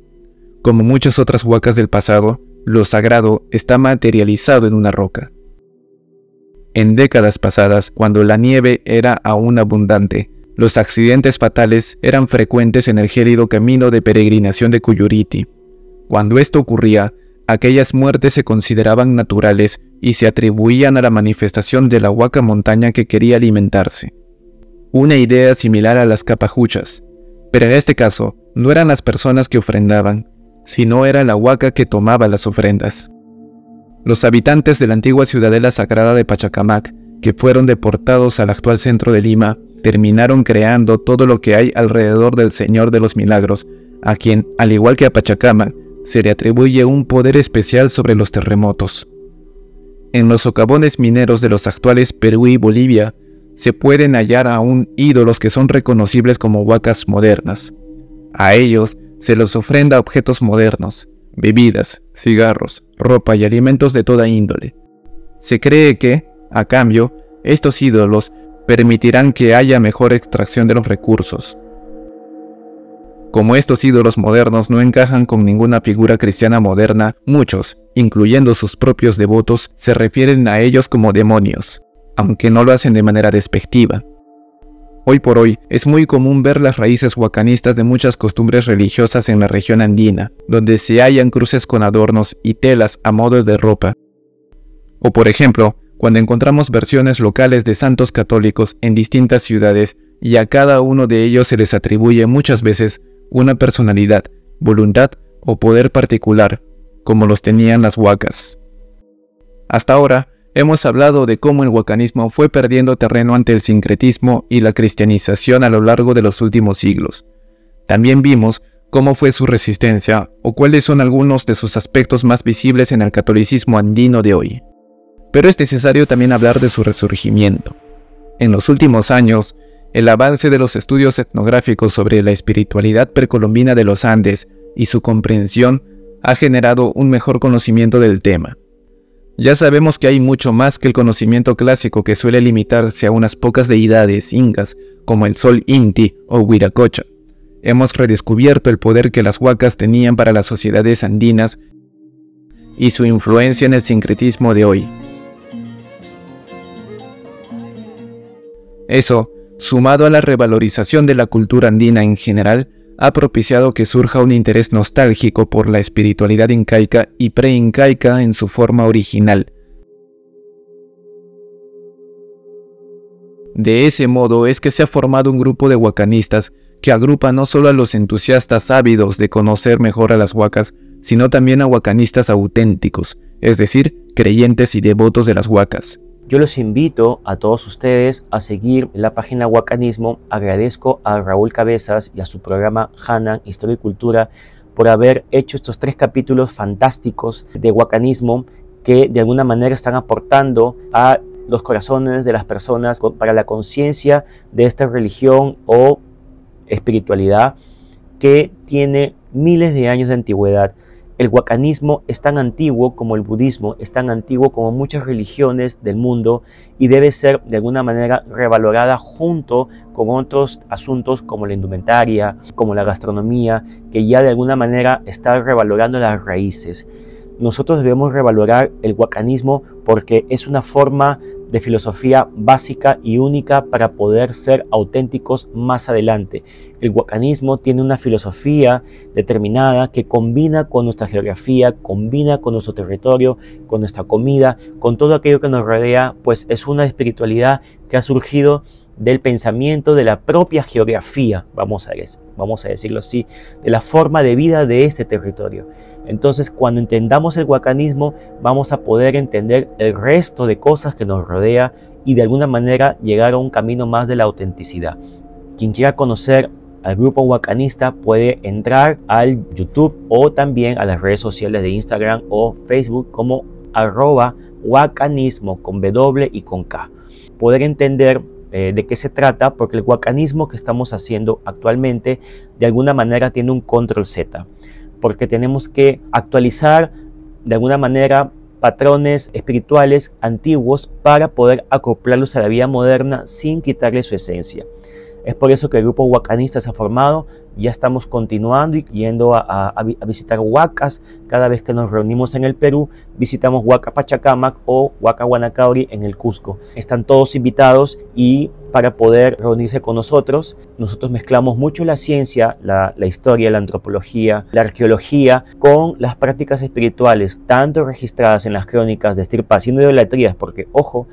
Como muchas otras huacas del pasado, lo sagrado está materializado en una roca. En décadas pasadas, cuando la nieve era aún abundante, los accidentes fatales eran frecuentes en el gélido camino de peregrinación de Cuyuriti. Cuando esto ocurría, aquellas muertes se consideraban naturales y se atribuían a la manifestación de la huaca montaña que quería alimentarse. Una idea similar a las capajuchas, pero en este caso no eran las personas que ofrendaban, sino era la huaca que tomaba las ofrendas. Los habitantes de la antigua ciudadela sagrada de Pachacamac que fueron deportados al actual centro de Lima, terminaron creando todo lo que hay alrededor del Señor de los Milagros, a quien, al igual que a Pachacama, se le atribuye un poder especial sobre los terremotos. En los socavones mineros de los actuales Perú y Bolivia, se pueden hallar aún ídolos que son reconocibles como huacas modernas. A ellos se los ofrenda objetos modernos, bebidas, cigarros, ropa y alimentos de toda índole. Se cree que, a cambio, estos ídolos permitirán que haya mejor extracción de los recursos. Como estos ídolos modernos no encajan con ninguna figura cristiana moderna, muchos, incluyendo sus propios devotos, se refieren a ellos como demonios, aunque no lo hacen de manera despectiva. Hoy por hoy es muy común ver las raíces huacanistas de muchas costumbres religiosas en la región andina, donde se hallan cruces con adornos y telas a modo de ropa. O por ejemplo, cuando encontramos versiones locales de santos católicos en distintas ciudades y a cada uno de ellos se les atribuye muchas veces una personalidad, voluntad o poder particular, como los tenían las huacas. Hasta ahora, hemos hablado de cómo el huacanismo fue perdiendo terreno ante el sincretismo y la cristianización a lo largo de los últimos siglos. También vimos cómo fue su resistencia o cuáles son algunos de sus aspectos más visibles en el catolicismo andino de hoy pero es necesario también hablar de su resurgimiento. En los últimos años, el avance de los estudios etnográficos sobre la espiritualidad precolombina de los Andes y su comprensión ha generado un mejor conocimiento del tema. Ya sabemos que hay mucho más que el conocimiento clásico que suele limitarse a unas pocas deidades ingas como el sol Inti o Huiracocha. Hemos redescubierto el poder que las huacas tenían para las sociedades andinas y su influencia en el sincretismo de hoy. Eso, sumado a la revalorización de la cultura andina en general, ha propiciado que surja un interés nostálgico por la espiritualidad incaica y preincaica en su forma original. De ese modo es que se ha formado un grupo de huacanistas que agrupa no solo a los entusiastas ávidos de conocer mejor a las huacas, sino también a huacanistas auténticos, es decir, creyentes y devotos de las huacas. Yo los invito a todos ustedes a seguir la página Huacanismo. Agradezco a Raúl Cabezas y a su programa Hanan, Historia y Cultura, por haber hecho estos tres capítulos fantásticos de Huacanismo que de alguna manera están aportando a los corazones de las personas para la conciencia de esta religión o espiritualidad que tiene miles de años de antigüedad. El huacanismo es tan antiguo como el budismo, es tan antiguo como muchas religiones del mundo y debe ser de alguna manera revalorada junto con otros asuntos como la indumentaria, como la gastronomía, que ya de alguna manera está revalorando las raíces. Nosotros debemos revalorar el huacanismo porque es una forma de filosofía básica y única para poder ser auténticos más adelante. El huacanismo tiene una filosofía determinada que combina con nuestra geografía, combina con nuestro territorio, con nuestra comida, con todo aquello que nos rodea, pues es una espiritualidad que ha surgido del pensamiento de la propia geografía, vamos a, vamos a decirlo así, de la forma de vida de este territorio. Entonces, cuando entendamos el huacanismo, vamos a poder entender el resto de cosas que nos rodea y de alguna manera llegar a un camino más de la autenticidad. Quien quiera conocer al grupo huacanista puede entrar al YouTube o también a las redes sociales de Instagram o Facebook como arroba huacanismo con W y con K. Poder entender eh, de qué se trata porque el huacanismo que estamos haciendo actualmente de alguna manera tiene un control Z porque tenemos que actualizar de alguna manera patrones espirituales antiguos para poder acoplarlos a la vida moderna sin quitarle su esencia. Es por eso que el grupo huacanista se ha formado, ya estamos continuando y yendo a, visitar huacas. Cada vez que nos reunimos en el Perú, visitamos Huaca Pachacamac o Huaca Guanacauri en el Cusco. Están todos invitados y para poder reunirse con nosotros, nosotros mezclamos mucho la ciencia, la, historia, la antropología, la arqueología con las prácticas espirituales, tanto registradas en las crónicas de estirpación y idolatrías, porque ojo,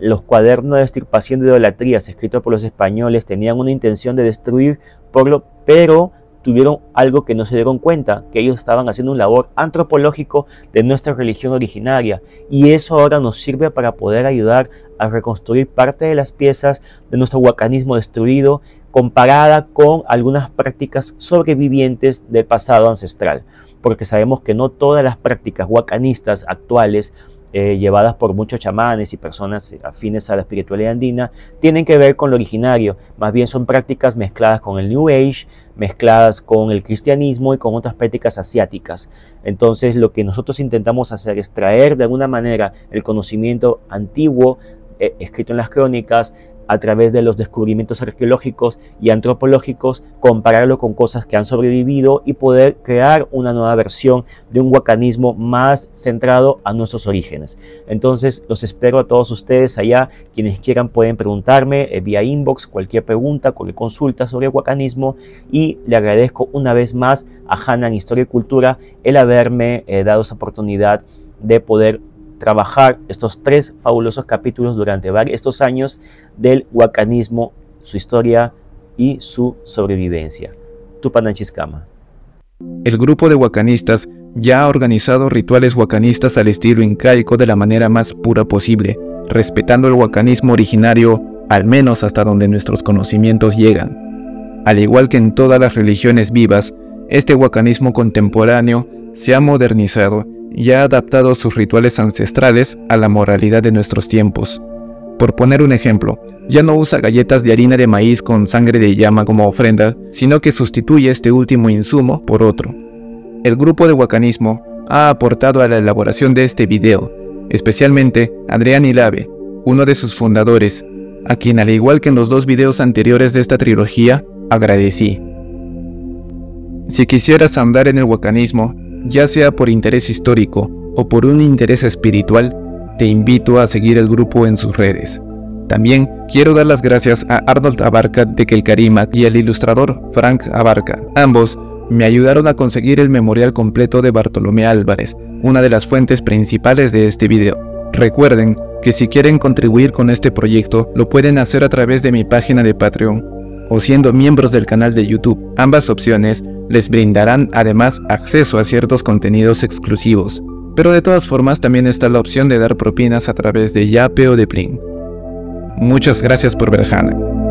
los cuadernos de extirpación de idolatrías escritos por los españoles tenían una intención de destruir, pueblo, pero tuvieron algo que no se dieron cuenta, que ellos estaban haciendo un labor antropológico de nuestra religión originaria. Y eso ahora nos sirve para poder ayudar a reconstruir parte de las piezas de nuestro huacanismo destruido comparada con algunas prácticas sobrevivientes del pasado ancestral. Porque sabemos que no todas las prácticas huacanistas actuales eh, llevadas por muchos chamanes y personas afines a la espiritualidad andina, tienen que ver con lo originario, más bien son prácticas mezcladas con el New Age, mezcladas con el cristianismo y con otras prácticas asiáticas. Entonces lo que nosotros intentamos hacer es traer de alguna manera el conocimiento antiguo eh, escrito en las crónicas, a través de los descubrimientos arqueológicos y antropológicos, compararlo con cosas que han sobrevivido y poder crear una nueva versión de un huacanismo más centrado a nuestros orígenes. Entonces, los espero a todos ustedes allá. Quienes quieran pueden preguntarme eh, vía inbox cualquier pregunta, cualquier consulta sobre huacanismo y le agradezco una vez más a en Historia y Cultura el haberme eh, dado esa oportunidad de poder trabajar estos tres fabulosos capítulos durante varios, estos años del huacanismo, su historia y su sobrevivencia. Tupananchiscama. El grupo de huacanistas ya ha organizado rituales huacanistas al estilo incaico de la manera más pura posible, respetando el huacanismo originario, al menos hasta donde nuestros conocimientos llegan. Al igual que en todas las religiones vivas, este huacanismo contemporáneo se ha modernizado y ha adaptado sus rituales ancestrales a la moralidad de nuestros tiempos. Por poner un ejemplo, ya no usa galletas de harina de maíz con sangre de llama como ofrenda, sino que sustituye este último insumo por otro. El grupo de Huacanismo ha aportado a la elaboración de este video, especialmente Adrián Ilave, uno de sus fundadores, a quien al igual que en los dos videos anteriores de esta trilogía, agradecí. Si quisieras andar en el huacanismo, ya sea por interés histórico o por un interés espiritual, te invito a seguir el grupo en sus redes. También quiero dar las gracias a Arnold Abarca de Kelkarimac y al ilustrador Frank Abarca. Ambos me ayudaron a conseguir el memorial completo de Bartolomé Álvarez, una de las fuentes principales de este video. Recuerden que si quieren contribuir con este proyecto, lo pueden hacer a través de mi página de Patreon o siendo miembros del canal de YouTube. Ambas opciones les brindarán además acceso a ciertos contenidos exclusivos. Pero de todas formas también está la opción de dar propinas a través de Yape o de Plin. Muchas gracias por ver Hannah.